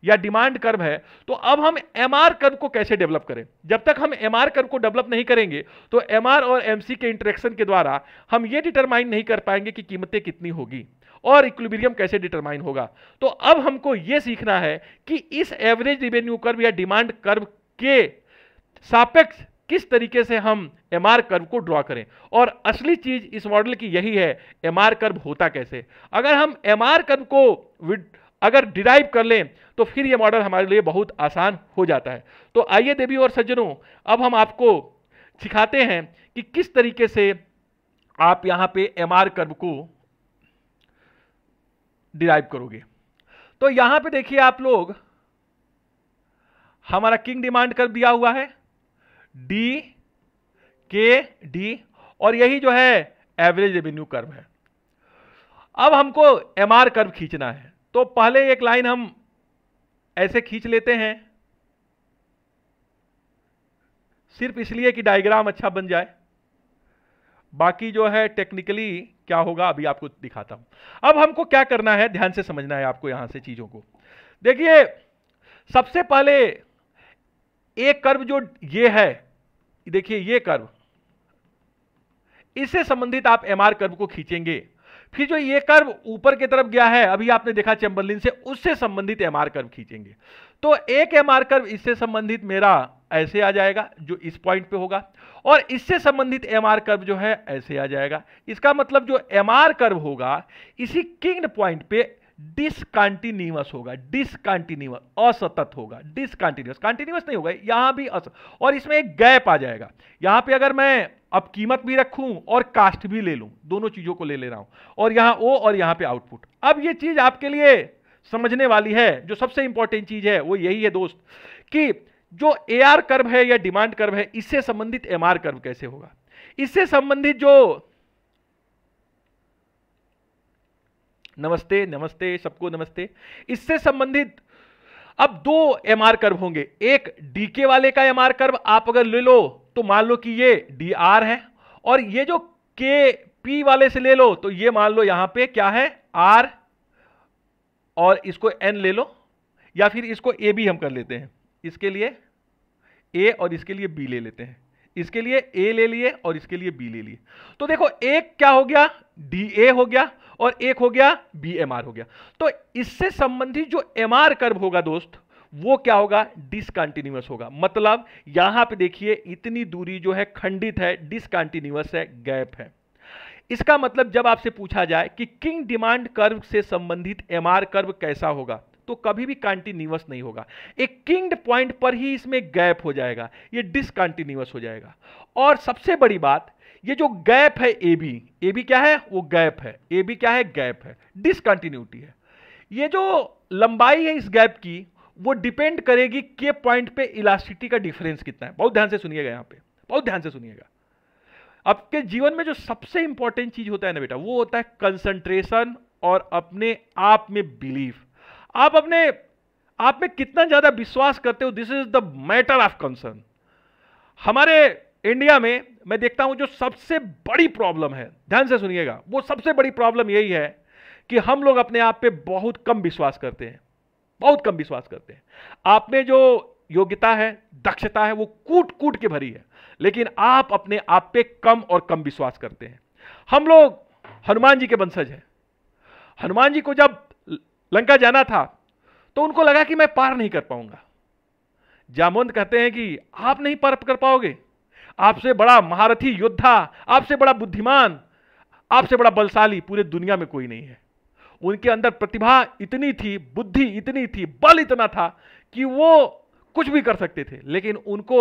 या डिमांड कर्व है तो अब हम एम आर कर्व को कैसे डेवलप करें जब तक हम एम आर कर्व को डेवलप नहीं करेंगे तो एम आर और एम सी के इंटरेक्शन के द्वारा हम ये डिटरमाइन नहीं कर पाएंगे कि कीमतें कितनी होगी और इक्विबीरियम कैसे डिटरमाइन होगा तो अब हमको ये सीखना है कि इस एवरेज रिवेन्यू कर्व या डिमांड कर्व के सापेक्ष किस तरीके से हम एम आर कर्व को ड्रॉ करें और असली चीज इस मॉडल की यही है एम आर कर्व होता कैसे अगर हम एम आर कर्व को अगर डिराइव कर लें तो फिर यह मॉडल हमारे लिए बहुत आसान हो जाता है तो आइए देवी और सज्जनों अब हम आपको सिखाते हैं कि किस तरीके से आप यहां पे एम आर कर्व को डिराइव करोगे तो यहां पे देखिए आप लोग हमारा किंग डिमांड कर्व दिया हुआ है डी के डी और यही जो है एवरेज रेवेन्यू कर्व है अब हमको एम आर कर्व खींचना है तो पहले एक लाइन हम ऐसे खींच लेते हैं सिर्फ इसलिए कि डायग्राम अच्छा बन जाए बाकी जो है टेक्निकली क्या होगा अभी आपको दिखाता हूं अब हमको क्या करना है ध्यान से समझना है आपको यहां से चीजों को देखिए सबसे पहले एक कर्व जो ये है देखिए ये कर्व इससे संबंधित आप एमआर कर्व को खींचेंगे फिर जो ये कर्व ऊपर की तरफ गया है अभी आपने देखा चेम्बरलिन से उससे संबंधित एमआर कर्व खींचेंगे तो एक एमआर कर्व इससे संबंधित मेरा ऐसे आ जाएगा जो इस पॉइंट पे होगा और इससे संबंधित एमआर कर्व जो है ऐसे आ जाएगा इसका मतलब जो एमआर कर्व होगा इसी किंग पॉइंट पे डिसकंटिन्यूअस होगा डिसकंटिन्यूअस असतत होगा डिसकंटिन्यूअस कंटिन्यूअस नहीं होगा यहां भी अस और इसमें एक गैप आ जाएगा यहां पे अगर मैं अब कीमत भी रखूं और कास्ट भी ले लूं दोनों चीजों को ले ले रहा हूं और यहां ओ और यहां पे आउटपुट अब ये चीज आपके लिए समझने वाली है जो सबसे इंपॉर्टेंट चीज है वो यही है दोस्त कि जो ए आर कर्व है या डिमांड कर्व है इससे संबंधित एम आर कर्व कैसे होगा इससे संबंधित जो नमस्ते नमस्ते सबको नमस्ते इससे संबंधित अब दो एम आर कर्व होंगे एक डीके वाले का एम आर कर्व आप अगर ले लो तो मान लो कि ये डी आर है और ये जो के पी वाले से ले लो तो ये मान लो यहां पे क्या है आर और इसको एन ले लो या फिर इसको ए बी हम कर लेते हैं इसके लिए ए और इसके लिए बी ले लेते हैं इसके लिए ए ले लिए और इसके लिए बी ले लिए तो देखो एक क्या हो गया डी ए हो गया और एक हो गया बी हो गया तो इससे संबंधित जो एम कर्व होगा दोस्त वो क्या होगा डिसकंटिन्यूस होगा मतलब यहां पे देखिए इतनी दूरी जो है खंडित है डिसकंटिन्यूस है गैप है इसका मतलब जब आपसे पूछा जाए कि किंग डिमांड कर्व से संबंधित एम कर्व कैसा होगा तो कभी भी कंटिन्यूस नहीं होगा एक किंग्ड पॉइंट पर ही इसमें गैप हो जाएगा ये डिसकंटिन्यूस हो जाएगा और सबसे बड़ी बात ये जो गैप है ए बी ए बी क्या है वो गैप है ए बी क्या है गैप है डिसकंटिन्यूटी है ये जो लंबाई है इस गैप की वो डिपेंड करेगी के पॉइंट पे इलास्टिटी का डिफरेंस कितना है बहुत ध्यान से सुनिएगा यहां पे बहुत ध्यान से सुनिएगा आपके जीवन में जो सबसे इंपॉर्टेंट चीज होता है ना बेटा वो होता है कंसंट्रेशन और अपने आप में बिलीफ आप अपने आप में कितना ज्यादा विश्वास करते हो this is the matter of concern हमारे इंडिया में मैं देखता हूं जो सबसे बड़ी प्रॉब्लम है ध्यान से सुनिएगा वो सबसे बड़ी प्रॉब्लम यही है कि हम लोग अपने आप पे बहुत कम विश्वास करते हैं बहुत कम विश्वास करते हैं आप में जो योग्यता है दक्षता है वो कूट कूट के भरी है लेकिन आप अपने आप पे कम और कम विश्वास करते हैं हम लोग हनुमान जी के वंशज हैं हनुमान जी को जब लंका जाना था तो उनको लगा कि मैं पार नहीं कर पाऊंगा जामवंत कहते हैं कि आप नहीं पार कर पाओगे आपसे बड़ा महारथी योद्धा आपसे बड़ा बुद्धिमान आपसे बड़ा बलशाली पूरे दुनिया में कोई नहीं है उनके अंदर प्रतिभा इतनी थी बुद्धि इतनी थी बल इतना था कि वो कुछ भी कर सकते थे लेकिन उनको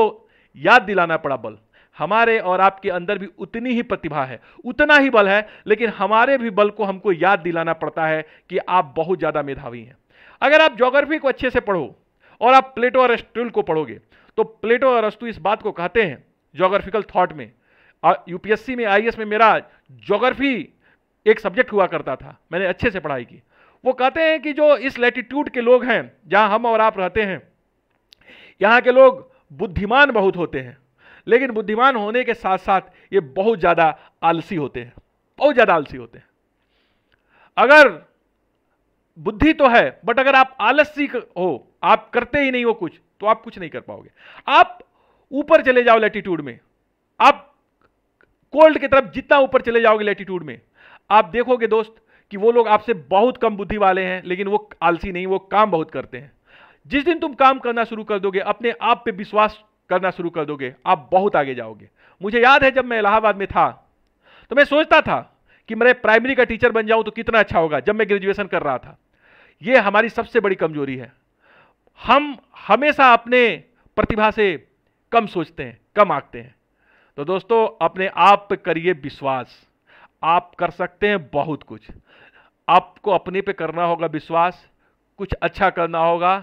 याद दिलाना पड़ा बल हमारे और आपके अंदर भी उतनी ही प्रतिभा है उतना ही बल है लेकिन हमारे भी बल को हमको याद दिलाना पड़ता है कि आप बहुत ज़्यादा मेधावी हैं अगर आप जोग्राफी को अच्छे से पढ़ो और आप प्लेटो और अरस्तुल को पढ़ोगे तो प्लेटो और अरस्तु इस बात को कहते हैं जोग्राफिकल थॉट में यूपीएससी में आईएएस e में मेरा जोग्राफी एक सब्जेक्ट हुआ करता था मैंने अच्छे से पढ़ाई की वो कहते हैं कि जो इस लैटीट्यूड के लोग हैं जहाँ हम और आप रहते हैं यहाँ के लोग बुद्धिमान बहुत होते हैं लेकिन बुद्धिमान होने के साथ साथ ये बहुत ज़्यादा आलसी होते हैं बहुत ज़्यादा आलसी होते हैं अगर बुद्धि तो है बट अगर आप आलसी हो आप करते ही नहीं हो कुछ तो आप कुछ नहीं कर पाओगे आप ऊपर चले जाओ लेटीट्यूड में आप कोल्ड की तरफ जितना ऊपर चले जाओगे लेटीट्यूड में आप देखोगे दोस्त कि वो लोग आपसे बहुत कम बुद्धि वाले हैं लेकिन वो आलसी नहीं वो काम बहुत करते हैं जिस दिन तुम काम करना शुरू कर दोगे अपने आप पे विश्वास करना शुरू कर दोगे आप बहुत आगे जाओगे मुझे याद है जब मैं इलाहाबाद में था तो मैं सोचता था कि मैं प्राइमरी का टीचर बन जाऊं तो कितना अच्छा होगा जब मैं ग्रेजुएशन कर रहा था यह हमारी सबसे बड़ी कमजोरी है हम हमेशा अपने प्रतिभा से कम सोचते हैं कम आंकते हैं तो दोस्तों अपने आप पे करिए विश्वास आप कर सकते हैं बहुत कुछ आपको अपने पे करना होगा विश्वास कुछ अच्छा करना होगा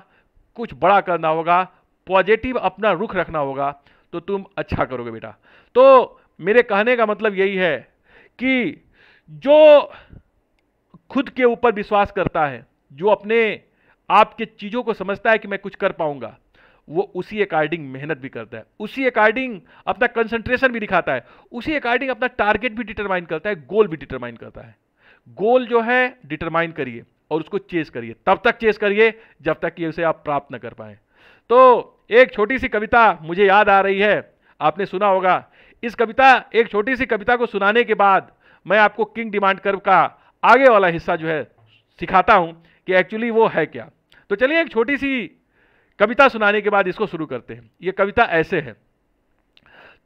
कुछ बड़ा करना होगा पॉजिटिव अपना रुख रखना होगा तो तुम अच्छा करोगे बेटा तो मेरे कहने का मतलब यही है कि जो खुद के ऊपर विश्वास करता है जो अपने आपके चीज़ों को समझता है कि मैं कुछ कर पाऊंगा वो उसी अकॉर्डिंग मेहनत भी करता है उसी अकॉर्डिंग अपना कंसंट्रेशन भी दिखाता है उसी अकॉर्डिंग अपना टारगेट भी डिटरमाइन करता है गोल भी डिटरमाइन करता है गोल जो है डिटरमाइन करिए और उसको चेस करिए तब तक चेस करिए जब तक कि उसे आप प्राप्त न कर पाए तो एक छोटी सी कविता मुझे याद आ रही है आपने सुना होगा इस कविता एक छोटी सी कविता को सुनाने के बाद मैं आपको किंग डिमांड कर्व का आगे वाला हिस्सा जो है सिखाता हूं कि एक्चुअली वो है क्या तो चलिए एक छोटी सी कविता सुनाने के बाद इसको शुरू करते हैं ये कविता ऐसे है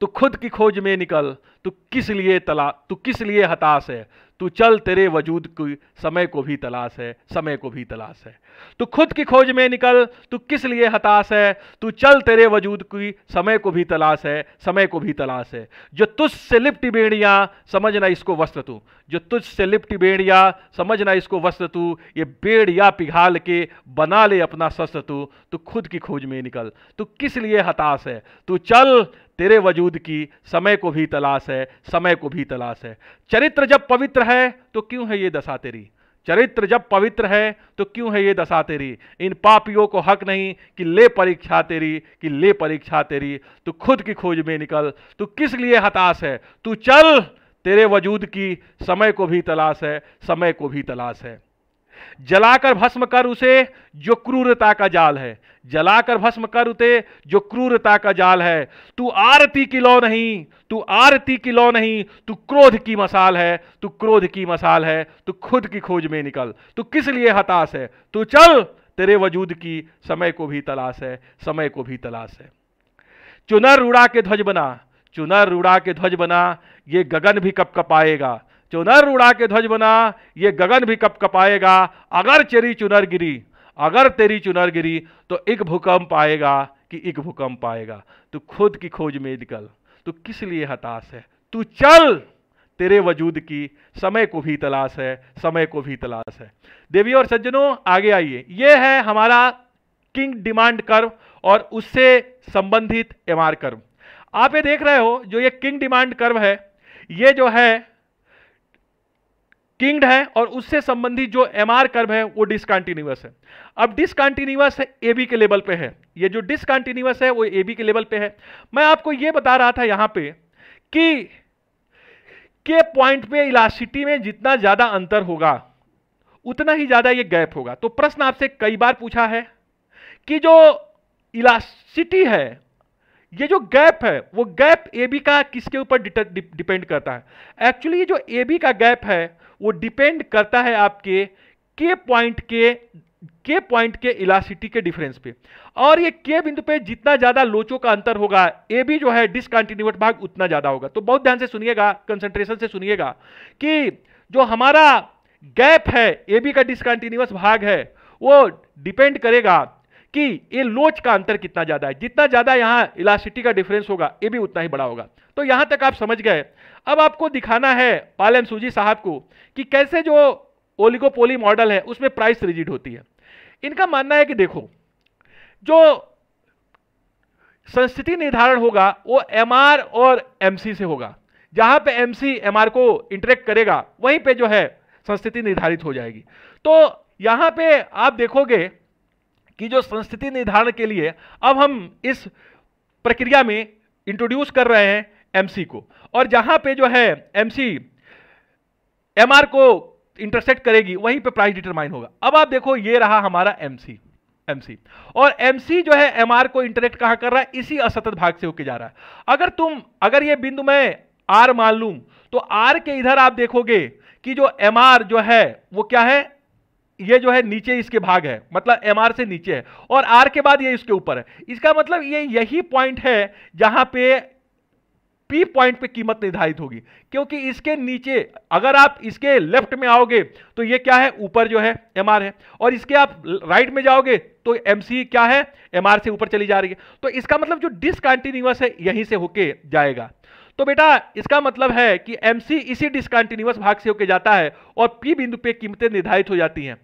तू खुद की खोज में निकल तू किस लिए तला तू किस लिए हताश है तू चल तेरे वजूद की समय को भी तलाश है समय को भी तलाश है तू खुद की खोज में निकल तू किस लिए हताश है तू चल तेरे वजूद की समय को भी तलाश है समय को भी तलाश है जो तुझ से लिपटी बेड़िया समझना इसको वस्त्र तू जो तुझ से लिपटी बेड़िया समझना इसको वस्त्र तू ये बेड़िया पिघाल के बना ले अपना शस्त्र तू तू खुद की खोज में निकल तू किस लिए हताश है तू चल तेरे वजूद की समय को भी तलाश है समय को भी तलाश है चरित्र जब पवित्र है तो क्यों है ये दशा तेरी चरित्र जब पवित्र है तो क्यों है ये दशा तेरी इन पापियों को हक नहीं कि ले परीक्षा तेरी कि ले परीक्षा तेरी तू खुद की खोज में निकल तू किस लिए हताश है तू चल तेरे वजूद की समय को भी तलाश है समय को भी तलाश है जलाकर भस्म कर उसे जो क्रूरता का जाल है जलाकर भस्म कर उते जो क्रूरता का जाल है तू आरती की लो नहीं तू आरती की लो नहीं तू क्रोध की मसाल है तू क्रोध की मसाल है तू खुद की खोज में निकल तू किस लिए हताश है तू चल तेरे वजूद की समय को भी तलाश है समय को भी तलाश है चुनर उड़ा के ध्वज बना चुनर उड़ा के ध्वज बना ये गगन भी कप कपाएगा चुनर उड़ा के ध्वज बना ये गगन भी कप कपाएगा अगर चेरी चुनर गिरी अगर तेरी चुनर गिरी तो एक भूकंप आएगा कि एक भूकंप आएगा तू खुद की खोज में निकल तू किस लिए हताश है तू चल तेरे वजूद की समय को भी तलाश है समय को भी तलाश है देवी और सज्जनों आगे आइए ये है हमारा किंग डिमांड कर्व और उससे संबंधित एम कर्व आप ये देख रहे हो जो ये किंग डिमांड कर्व है ये जो है किंगड है और उससे संबंधित जो एम आर कर्व है वो डिसकंटिन्यूस है अब डिसकंटिन्यूस है ए बी के लेवल पे है ये जो डिसकंटिन्यूस है वो ए बी के लेवल पे है मैं आपको ये बता रहा था यहां पे कि के पॉइंट पे इलास्टिटी में जितना ज़्यादा अंतर होगा उतना ही ज़्यादा ये गैप होगा तो प्रश्न आपसे कई बार पूछा है कि जो इलास्टिटी है ये जो गैप है वो गैप ए बी का किसके ऊपर डिपेंड करता है एक्चुअली ये जो ए बी का गैप है वो डिपेंड करता है आपके के पॉइंट के के पॉइंट के इलासिटी के डिफरेंस पे और ये के बिंदु पे जितना ज्यादा लोचों का अंतर होगा ए भी जो है डिसकंटिन्यूट भाग उतना ज्यादा होगा तो बहुत ध्यान से सुनिएगा कंसंट्रेशन से सुनिएगा कि जो हमारा गैप है ए बी का डिसकंटिन्यूस भाग है वो डिपेंड करेगा कि ये लोच का अंतर कितना ज्यादा है जितना ज्यादा यहां इलासिटी का डिफरेंस होगा ए भी उतना ही बड़ा होगा तो यहां तक आप समझ गए अब आपको दिखाना है पाल एम सूजी साहब को कि कैसे जो ओलिगोपोली मॉडल है उसमें प्राइस रिजिड होती है इनका मानना है कि देखो जो संस्थिति निर्धारण होगा वो एम और एम से होगा जहां पे एम सी को इंटरेक्ट करेगा वहीं पे जो है संस्थिति निर्धारित हो जाएगी तो यहां पे आप देखोगे कि जो संस्थिति निर्धारण के लिए अब हम इस प्रक्रिया में इंट्रोड्यूस कर रहे हैं एमसी को और जहां पे जो है एमसी एमआर को इंटरसेक्ट करेगी वहीं पे प्राइस डिटरमाइन होगा अब आप देखो ये रहा हमारा एमसी एमसी और एमसी जो है एमआर को इंटरेक्ट कहां कर रहा है इसी असतत भाग से होके जा रहा है अगर तुम अगर ये बिंदु मैं आर मान लू तो आर के इधर आप देखोगे कि जो एम जो है वो क्या है ये जो है नीचे इसके भाग है मतलब एम से नीचे है और आर के बाद ये इसके ऊपर है इसका मतलब ये यही पॉइंट है जहां पे पी पॉइंट पे कीमत निर्धारित होगी क्योंकि इसके नीचे अगर आप इसके लेफ्ट में आओगे तो ये क्या है ऊपर जो है एम है और इसके आप राइट में जाओगे तो एम क्या है एम से ऊपर चली जा रही है तो इसका मतलब जो डिसकंटिन्यूस है यहीं से होके जाएगा तो बेटा इसका मतलब है कि एम इसी डिसकंटिन्यूस भाग से होके जाता है और पी बिंदु पे कीमतें निर्धारित हो जाती हैं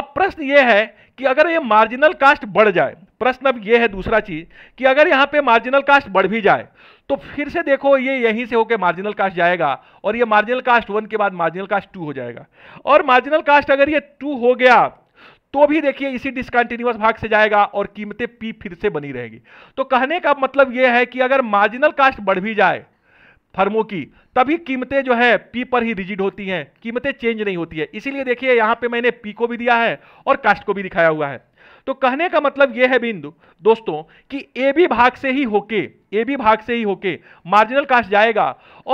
अब प्रश्न यह है कि अगर ये मार्जिनल कास्ट बढ़ जाए प्रश्न अब यह है दूसरा चीज कि अगर यहां पे मार्जिनल कास्ट बढ़ भी जाए तो फिर से देखो ये यहीं से होकर मार्जिनल कास्ट जाएगा और ये मार्जिनल कास्ट वन के बाद मार्जिनल कास्ट टू हो जाएगा और मार्जिनल कास्ट अगर ये टू हो गया तो भी देखिए इसी डिसकंटिन्यूस भाग से जाएगा और कीमतें पी फिर से बनी रहेगी तो कहने का मतलब यह है कि अगर मार्जिनल कास्ट बढ़ भी जाए फर्मों की तभी कीमतें जो है पी पर ही रिजिड होती हैं कीमतें चेंज नहीं होती है इसीलिए देखिए यहां पे मैंने पी को भी दिया है और कास्ट को भी दिखाया हुआ है तो कहने का मतलब यह है बिंदु दोस्तों कि ए बी भाग से ही होके ए बी भाग से ही होके मार्जिनल कास्ट जाएगा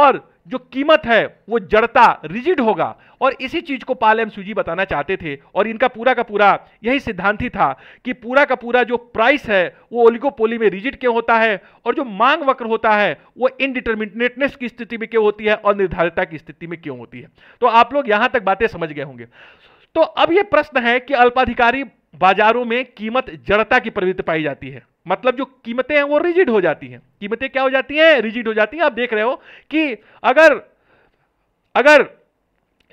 और जो कीमत है वो जड़ता रिजिड होगा और इसी चीज को पाल एम सूजी बताना चाहते थे और इनका पूरा का पूरा यही सिद्धांत ही था कि पूरा का पूरा जो प्राइस है वो ओलिगोपोली में रिजिड क्यों होता है और जो मांग वक्र होता है वो इनडिटर्मिनेटनेस की स्थिति में क्यों होती है और निर्धारिता की स्थिति में क्यों होती है तो आप लोग यहां तक बातें समझ गए होंगे तो अब यह प्रश्न है कि अल्पाधिकारी बाजारों में कीमत जड़ता की प्रवृत्ति पाई जाती है मतलब जो कीमतें हैं वो रिजिड हो जाती हैं कीमतें क्या हो जाती हैं रिजिड हो जाती हैं आप देख रहे हो कि अगर अगर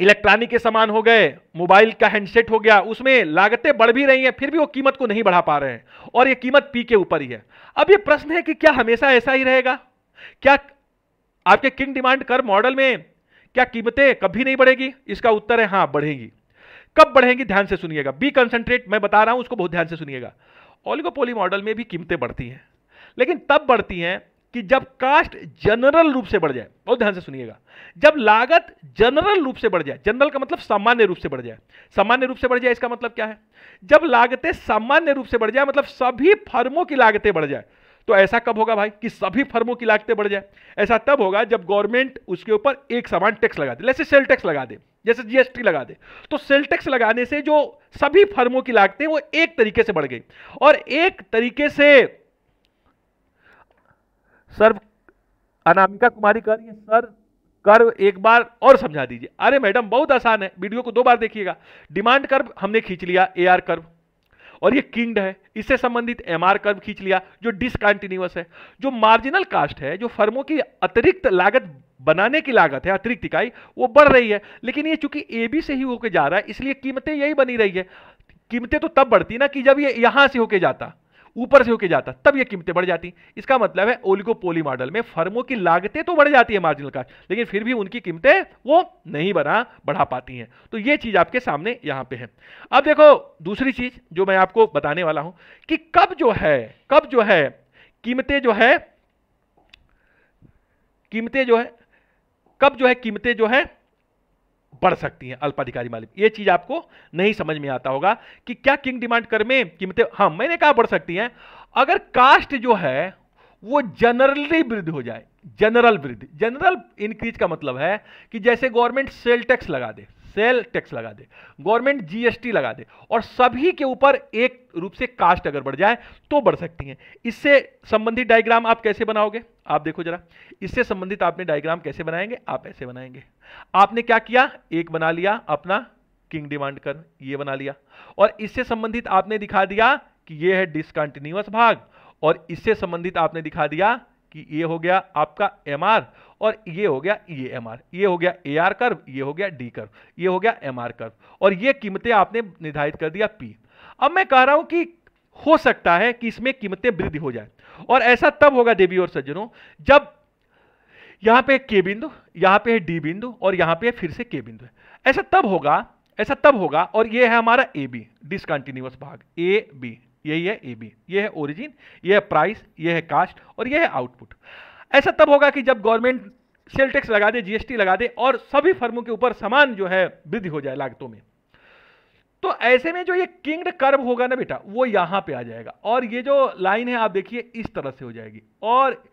इलेक्ट्रॉनिक के सामान हो गए मोबाइल का हैंडसेट हो गया उसमें लागतें बढ़ भी रही हैं फिर भी वो कीमत को नहीं बढ़ा पा रहे हैं और ये कीमत पी के ऊपर ही है अब ये प्रश्न है कि क्या हमेशा ऐसा ही रहेगा क्या आपके किंग डिमांड कर मॉडल में क्या कीमतें कभी नहीं बढ़ेगी इसका उत्तर है हाँ बढ़ेगी कब बढ़ेंगी ध्यान से सुनिएगा बी कंसंट्रेट मैं बता रहा हूं उसको बहुत ध्यान से सुनिएगा ओलिगोपोली मॉडल में भी कीमतें बढ़ती हैं लेकिन तब बढ़ती हैं कि जब कास्ट जनरल रूप से बढ़ जाए बहुत ध्यान से सुनिएगा जब लागत जनरल रूप से बढ़ जाए जनरल का मतलब सामान्य रूप से बढ़ जाए सामान्य रूप से बढ़ जाए इसका मतलब क्या है जब लागतें सामान्य रूप से बढ़ जाए मतलब सभी फर्मों की लागतें बढ़ जाए तो ऐसा कब होगा भाई कि सभी फर्मों की लागतें बढ़ जाए ऐसा तब होगा जब गवर्नमेंट उसके ऊपर एक समान टैक्स लगा दे जैसे सेल टैक्स लगा दे जैसे जीएसटी लगा दे तो सेल टैक्स लगाने से जो सभी फर्मों की लागतें वो एक तरीके से बढ़ गई और एक तरीके से सर अनामिका कुमारी कह रही है सर कर एक बार और समझा दीजिए अरे मैडम बहुत आसान है वीडियो को दो बार देखिएगा डिमांड कर्व हमने खींच लिया ए आर कर्व और ये किंग्ड है इससे संबंधित एम आर कर्व खींच लिया जो डिसकंटिन्यूस है जो मार्जिनल कास्ट है जो फर्मों की अतिरिक्त लागत बनाने की लागत है अतिरिक्त इकाई वो बढ़ रही है लेकिन ये चूंकि ए बी से ही होकर जा रहा है इसलिए कीमतें यही बनी रही है कीमतें तो तब बढ़ती ना कि जब ये यहां से होके जाता ऊपर से होके जाता तब ये कीमतें बढ़ जाती इसका मतलब है ओलिगोपोली मॉडल में फर्मों की लागतें तो बढ़ जाती है मार्जिनल कास्ट लेकिन फिर भी उनकी कीमतें वो नहीं बना बढ़ा पाती हैं तो ये चीज़ आपके सामने यहाँ पे है अब देखो दूसरी चीज़ जो मैं आपको बताने वाला हूं कि कब जो है कब जो है कीमतें जो है कीमतें जो है कब जो है कीमतें जो है बढ़ सकती हैं अल्पाधिकारी मालिक ये चीज आपको नहीं समझ में आता होगा कि क्या किंग डिमांड कर में कीमतें हाँ मैंने कहा बढ़ सकती हैं अगर कास्ट जो है वो जनरली वृद्धि हो जाए जनरल वृद्धि जनरल इंक्रीज का मतलब है कि जैसे गवर्नमेंट सेल टैक्स लगा दे सेल टैक्स लगा दे गवर्नमेंट जीएसटी लगा दे और सभी के ऊपर एक रूप से कास्ट अगर बढ़ जाए तो बढ़ सकती है इससे संबंधित डायग्राम आप कैसे बनाओगे आप देखो जरा इससे संबंधित आपने डायग्राम कैसे बनाएंगे आप ऐसे बनाएंगे आपने क्या किया एक बना लिया अपना किंग डिमांड कर ये बना लिया और इससे संबंधित आपने दिखा दिया कि ये है डिसकंटिन्यूअस भाग और इससे संबंधित आपने दिखा दिया कि ये हो गया आपका एमआर और ये हो गया ई एम आर ये हो गया ए आर कर्व ये हो गया डी कर्व ये हो गया एम आर कर्व और ये कीमतें आपने निर्धारित कर दिया पी अब मैं कह रहा हूं कि हो सकता है कि इसमें कीमतें वृद्धि हो जाए और ऐसा तब होगा देवी और सज्जनों जब यहां पे के बिंदु यहां पे है डी बिंदु और यहां पे फिर से के बिंदु ऐसा तब होगा ऐसा तब होगा और ये है हमारा ए बी डिसकंटिन्यूस भाग ए बी यही है ए बी ये है ओरिजिन ये है प्राइस ये है कास्ट और ये है आउटपुट ऐसा तब होगा कि जब गवर्नमेंट सेल टैक्स लगा दे जीएसटी लगा दे और सभी फर्मों के ऊपर समान जो है वृद्धि हो जाए लागतों में तो ऐसे में जो ये किंगड कर्व होगा ना बेटा वो यहां पे आ जाएगा और ये जो लाइन है आप देखिए इस तरह से हो जाएगी और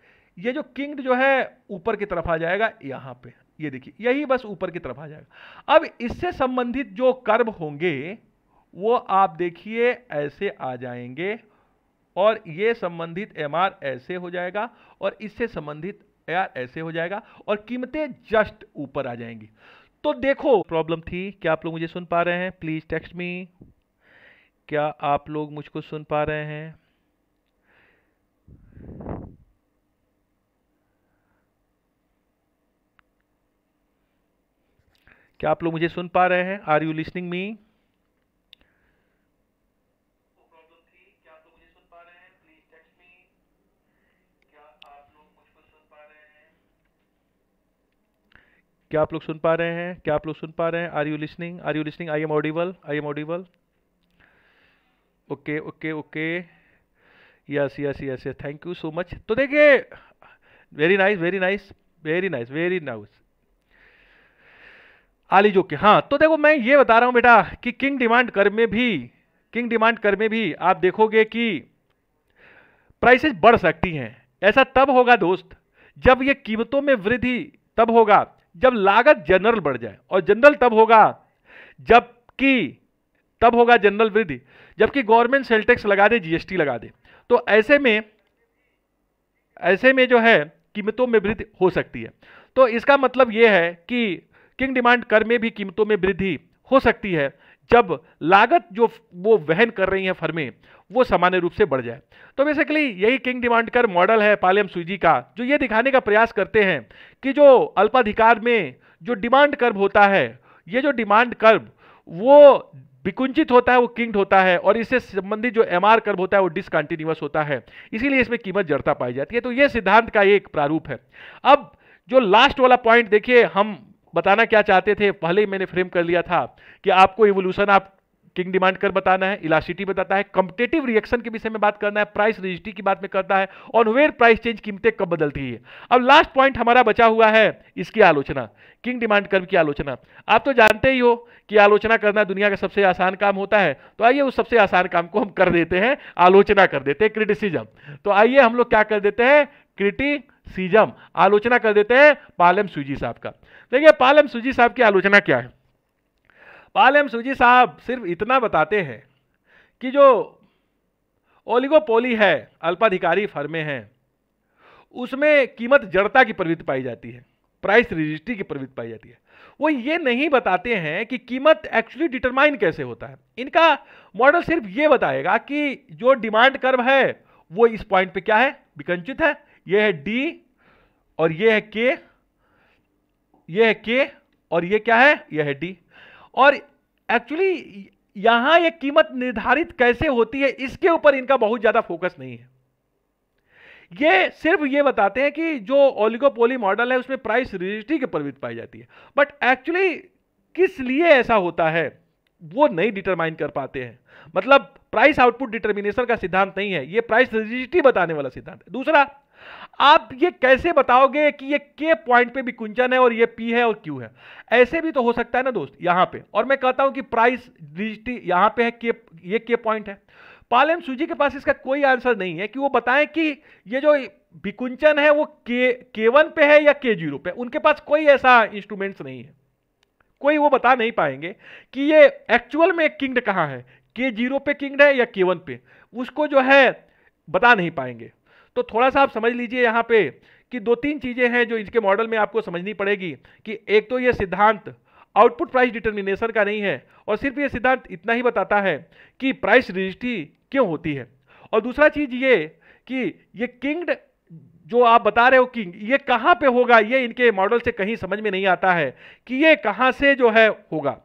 ये जो किंगड जो है ऊपर की तरफ आ जाएगा यहां पे ये देखिए यही बस ऊपर की तरफ आ जाएगा अब इससे संबंधित जो कर्व होंगे वो आप देखिए ऐसे आ जाएंगे और ये संबंधित एम ऐसे हो जाएगा और इससे संबंधित ए ऐसे हो जाएगा और कीमतें जस्ट ऊपर आ जाएंगी तो देखो प्रॉब्लम थी क्या आप लोग मुझे सुन पा रहे हैं प्लीज़ टेक्स्ट मी क्या आप लोग मुझको सुन पा रहे हैं क्या आप लोग मुझे सुन पा रहे हैं आर यू लिसनिंग मी क्या आप लोग सुन पा रहे हैं क्या आप लोग सुन पा रहे हैं are you listening are you listening I am audible I am audible okay okay okay yes yes yes yes thank you so much तो देखिए very nice very nice very nice very nice आली जो के हाँ तो देखो मैं ये बता रहा हूँ बेटा कि किंग डिमांड कर में भी किंग डिमांड कर में भी आप देखोगे कि प्राइसेस बढ़ सकती हैं ऐसा तब होगा दोस्त जब ये कीमतों में वृद्धि तब होगा जब लागत जनरल बढ़ जाए और जनरल तब होगा जबकि तब होगा जनरल वृद्धि जबकि गवर्नमेंट सेल टैक्स लगा दे जीएसटी लगा दे तो ऐसे में ऐसे में जो है कीमतों में वृद्धि हो सकती है तो इसका मतलब यह है कि किंग डिमांड कर में भी कीमतों में वृद्धि हो सकती है जब लागत जो वो वहन कर रही हैं फर्में वो सामान्य रूप से बढ़ जाए तो बेसिकली यही किंग डिमांड कर मॉडल है पालियम सुजी का जो ये दिखाने का प्रयास करते हैं कि जो अल्पाधिकार में जो डिमांड कर्व होता है ये जो डिमांड कर्व वो विकुंचित होता है वो किंग्ड होता है और इससे संबंधित जो एम आर कर्व होता है वो डिसकंटिन्यूस होता है इसीलिए इसमें कीमत जड़ता पाई जाती है तो ये सिद्धांत का एक प्रारूप है अब जो लास्ट वाला पॉइंट देखिए हम बताना क्या चाहते थे पहले ही मैंने फ्रेम कर लिया था कि आपको इवोल्यूशन आप किंग डिमांड कर बताना है इलासिटी बताता है कम्पिटेटिव रिएक्शन के विषय में बात करना है प्राइस रजिस्ट्री की बात में करता है और वेयर प्राइस चेंज कीमतें कब बदलती है अब लास्ट पॉइंट हमारा बचा हुआ है इसकी आलोचना किंग डिमांड कर्व की आलोचना आप तो जानते ही हो कि आलोचना करना दुनिया का सबसे आसान काम होता है तो आइए उस सबसे आसान काम को हम कर देते हैं आलोचना कर देते हैं क्रिटिसिजम तो आइए हम लोग क्या कर देते हैं क्रिटिसिजम आलोचना कर देते हैं पालम सुजी साहब का देखिए पालम सुजी साहब की आलोचना क्या है पालम सुजी साहब सिर्फ इतना बताते हैं कि जो ओलिगोपोली है अल्पाधिकारी फर्में हैं उसमें कीमत जड़ता की प्रवृत्ति पाई जाती है प्राइस रजिस्ट्री की प्रवृत्ति पाई जाती है वो ये नहीं बताते हैं कि कीमत एक्चुअली डिटरमाइन कैसे होता है इनका मॉडल सिर्फ ये बताएगा कि जो डिमांड कर्व है वो इस पॉइंट पे क्या है विकंचित है ये है डी और ये है के ये है के और ये क्या है ये है डी और एक्चुअली यहां ये कीमत निर्धारित कैसे होती है इसके ऊपर इनका बहुत ज्यादा फोकस नहीं है ये सिर्फ ये बताते हैं कि जो ओलिगोपोली मॉडल है उसमें प्राइस रजिस्ट्री की प्रवृत्ति पाई जाती है बट एक्चुअली किस लिए ऐसा होता है वो नहीं डिटरमाइन कर पाते हैं मतलब प्राइस आउटपुट डिटर्मिनेशन का सिद्धांत नहीं है ये प्राइस रजिस्ट्री बताने वाला सिद्धांत है दूसरा आप ये कैसे बताओगे कि ये के पॉइंट पे भी कुंचन है और ये पी है और क्यू है ऐसे भी तो हो सकता है ना दोस्त यहां पे और मैं कहता हूं कि प्राइस रजिस्ट्री यहां पे है के ये के पॉइंट है पालेम सूजी के पास इसका कोई आंसर नहीं है कि वो बताएं कि ये जो विकुंचन है वो के के वन पे है या के जीरो पे उनके पास कोई ऐसा इंस्ट्रूमेंट्स नहीं है कोई वो बता नहीं पाएंगे कि ये एक्चुअल में किंग्ड कहां है के जीरो पे किंग है या के वन पे उसको जो है बता नहीं पाएंगे तो थोड़ा सा आप समझ लीजिए यहाँ पे कि दो तीन चीज़ें हैं जो इसके मॉडल में आपको समझनी पड़ेगी कि एक तो ये सिद्धांत आउटपुट प्राइस डिटर्मिनेशन का नहीं है और सिर्फ ये सिद्धांत इतना ही बताता है कि प्राइस रजिस्ट्री क्यों होती है और दूसरा चीज़ ये कि ये किंग्ड जो आप बता रहे हो किंग ये कहाँ पे होगा ये इनके मॉडल से कहीं समझ में नहीं आता है कि ये कहाँ से जो है होगा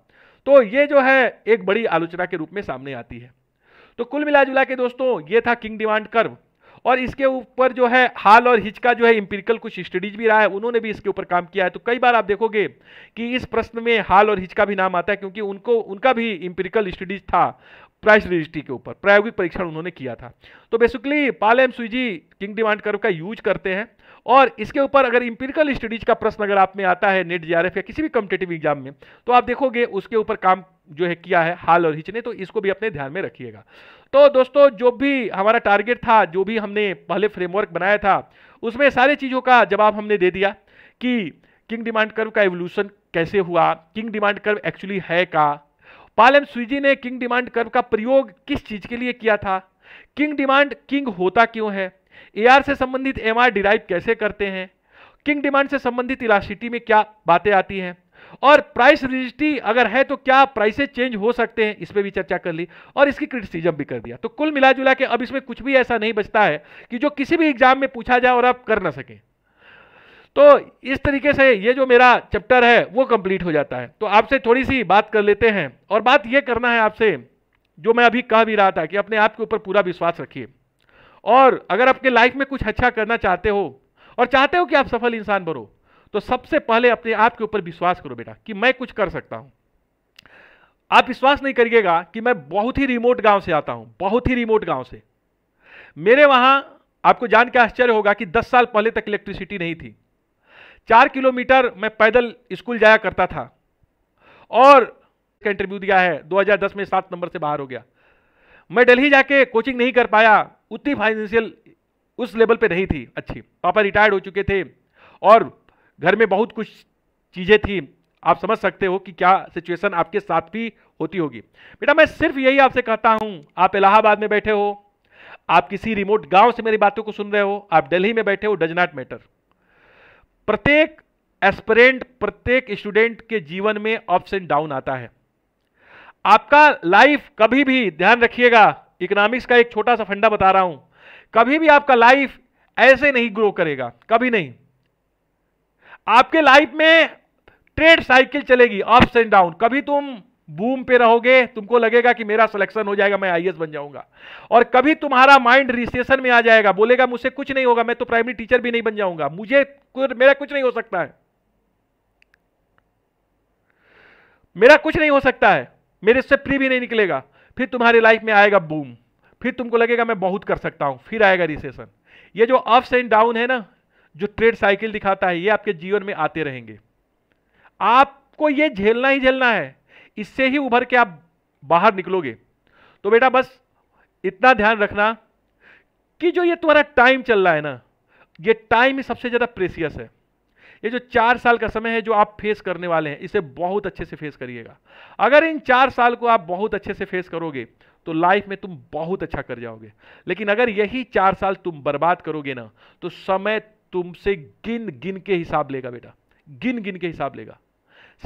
तो ये जो है एक बड़ी आलोचना के रूप में सामने आती है तो कुल मिला जुला के दोस्तों ये था किंग डिमांड कर्व और इसके ऊपर जो है हाल और हिच का जो है इंपेरिकल कुछ स्टडीज भी रहा है उन्होंने भी इसके ऊपर काम किया है तो कई बार आप देखोगे कि इस प्रश्न में हाल और हिच का भी नाम आता है क्योंकि उनको उनका भी इंपेरिकल स्टडीज था प्राइस रजिस्ट्री के ऊपर प्रायोगिक परीक्षण उन्होंने किया था तो basically Paul M Sweezy kinked demand curve का यूज करते हैं और इसके ऊपर अगर इंपेरिकल स्टडीज का प्रश्न अगर आप में आता है नेट जे या किसी भी कॉम्पिटेटिव एग्जाम में तो आप देखोगे उसके ऊपर काम जो है किया है हाल और हिच ने तो इसको भी अपने ध्यान में रखिएगा तो दोस्तों जो भी हमारा टारगेट था जो भी हमने पहले फ्रेमवर्क बनाया था उसमें सारे चीज़ों का जवाब हमने दे दिया कि किंग डिमांड कर्व का एवोल्यूशन कैसे हुआ किंग डिमांड कर्व एक्चुअली है का पाल एम स्विजी ने किंग डिमांड कर्व का प्रयोग किस चीज़ के लिए किया था किंग डिमांड किंग होता क्यों है ए से संबंधित एम आर डिराइव कैसे करते हैं किंग डिमांड से संबंधित इलासिटी में क्या बातें आती हैं और प्राइस रिजिस्ट्री अगर है तो क्या प्राइसेस चेंज हो सकते हैं इस पर भी चर्चा कर ली और इसकी क्रिटिसिजम भी कर दिया तो कुल मिला जुला के अब इसमें कुछ भी ऐसा नहीं बचता है कि जो किसी भी एग्जाम में पूछा जाए और आप कर ना सकें तो इस तरीके से ये जो मेरा चैप्टर है वो कंप्लीट हो जाता है तो आपसे थोड़ी सी बात कर लेते हैं और बात ये करना है आपसे जो मैं अभी कह भी रहा था कि अपने आप के ऊपर पूरा विश्वास रखिए और अगर आपके लाइफ में कुछ अच्छा करना चाहते हो और चाहते हो कि आप सफल इंसान बनो तो सबसे पहले अपने आप के ऊपर विश्वास करो बेटा कि मैं कुछ कर सकता हूं आप विश्वास नहीं करिएगा कि मैं बहुत ही रिमोट गांव से आता हूं बहुत ही रिमोट गांव से मेरे वहां आपको जान के आश्चर्य होगा कि 10 साल पहले तक इलेक्ट्रिसिटी नहीं थी चार किलोमीटर मैं पैदल स्कूल जाया करता था और इंटरव्यू दिया है 2010 में सात नंबर से बाहर हो गया मैं दिल्ली जाके कोचिंग नहीं कर पाया उतनी फाइनेंशियल उस लेवल पे नहीं थी अच्छी पापा रिटायर्ड हो चुके थे और घर में बहुत कुछ चीज़ें थी आप समझ सकते हो कि क्या सिचुएशन आपके साथ भी होती होगी बेटा मैं सिर्फ यही आपसे कहता हूँ आप इलाहाबाद में बैठे हो आप किसी रिमोट गांव से मेरी बातों को सुन रहे हो आप दिल्ली में बैठे हो डज नॉट मैटर प्रत्येक एस्परेंट प्रत्येक स्टूडेंट के जीवन में अप्स एंड डाउन आता है आपका लाइफ कभी भी ध्यान रखिएगा इकोनॉमिक्स का एक छोटा सा फंडा बता रहा हूं कभी भी आपका लाइफ ऐसे नहीं ग्रो करेगा कभी नहीं आपके लाइफ में ट्रेड साइकिल चलेगी अप्स एंड डाउन कभी तुम बूम पे रहोगे तुमको लगेगा कि मेरा सिलेक्शन हो जाएगा मैं आईएएस बन जाऊंगा और कभी तुम्हारा माइंड रिसेशन में आ जाएगा बोलेगा मुझसे कुछ नहीं होगा मैं तो प्राइमरी टीचर भी नहीं बन जाऊंगा मुझे मेरा कुछ नहीं हो सकता है मेरा कुछ नहीं हो सकता है मेरे से प्री भी नहीं निकलेगा फिर तुम्हारी लाइफ में आएगा बूम फिर तुमको लगेगा मैं बहुत कर सकता हूँ फिर आएगा रिसेशन ये जो अप्स एंड डाउन है ना जो ट्रेड साइकिल दिखाता है ये आपके जीवन में आते रहेंगे आपको ये झेलना ही झेलना है इससे ही उभर के आप बाहर निकलोगे तो बेटा बस इतना ध्यान रखना कि जो ये तुम्हारा टाइम चल रहा है ना ये टाइम ही सबसे ज़्यादा प्रेसियस है ये जो चार साल का समय है जो आप फेस करने वाले हैं इसे बहुत अच्छे से फेस करिएगा अगर इन चार साल को आप बहुत अच्छे से फेस करोगे तो लाइफ में तुम बहुत अच्छा कर जाओगे लेकिन अगर यही चार साल तुम बर्बाद करोगे ना तो समय तुमसे गिन गिन के हिसाब लेगा बेटा गिन गिन के हिसाब लेगा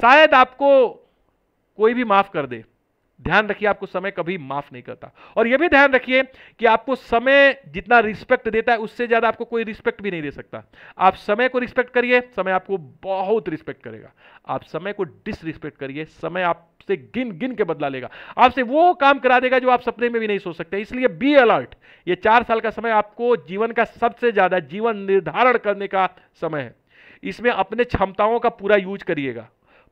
शायद आपको कोई भी माफ कर दे ध्यान रखिए आपको समय कभी माफ नहीं करता और यह भी ध्यान रखिए कि आपको समय जितना रिस्पेक्ट देता है उससे ज्यादा आपको कोई रिस्पेक्ट भी नहीं दे सकता आप समय को रिस्पेक्ट करिए समय आपको बहुत रिस्पेक्ट करेगा आप समय को डिसरिस्पेक्ट करिए समय आपसे गिन गिन के बदला लेगा आपसे वो काम करा देगा जो आप सपने में भी नहीं सोच सकते इसलिए बी अलर्ट ये चार साल का समय आपको जीवन का सबसे ज्यादा जीवन निर्धारण करने का समय है इसमें अपने क्षमताओं का पूरा यूज करिएगा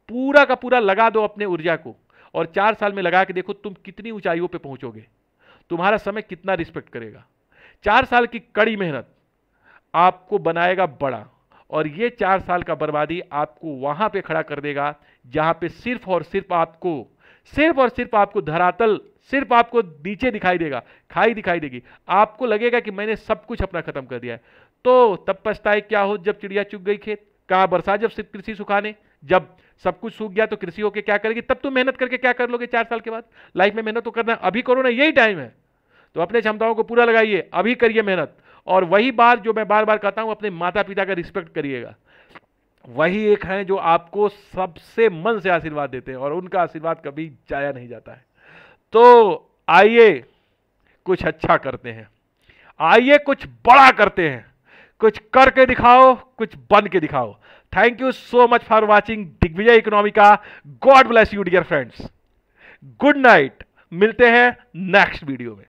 पूरा का पूरा लगा दो अपने ऊर्जा को और चार साल में लगा के देखो तुम कितनी ऊंचाइयों पे पहुंचोगे तुम्हारा समय कितना रिस्पेक्ट करेगा चार साल की कड़ी मेहनत आपको बनाएगा बड़ा और ये चार साल का बर्बादी आपको वहां पे खड़ा कर देगा जहां पे सिर्फ और सिर्फ आपको सिर्फ और सिर्फ आपको धरातल सिर्फ आपको नीचे दिखाई देगा खाई दिखाई देगी आपको लगेगा कि मैंने सब कुछ अपना खत्म कर दिया है तो तब पछताए क्या हो जब चिड़िया चुग गई खेत कहा बरसा जब सिर्फ कृषि सुखाने जब सब कुछ सूख गया तो कृषि होकर क्या करेगी तब तुम मेहनत करके क्या कर लोगे चार साल के बाद लाइफ में मेहनत तो करना अभी करो ना यही टाइम है तो अपने क्षमताओं को पूरा लगाइए अभी करिए मेहनत और वही बात जो मैं बार बार कहता हूँ अपने माता पिता का रिस्पेक्ट करिएगा वही एक है जो आपको सबसे मन से आशीर्वाद देते हैं और उनका आशीर्वाद कभी जाया नहीं जाता है तो आइए कुछ अच्छा करते हैं आइए कुछ बड़ा करते हैं कुछ करके दिखाओ कुछ बन के दिखाओ thank you so much for watching Digvijay Economica God bless you dear friends good night मिलते हैं नेक्स्ट वीडियो में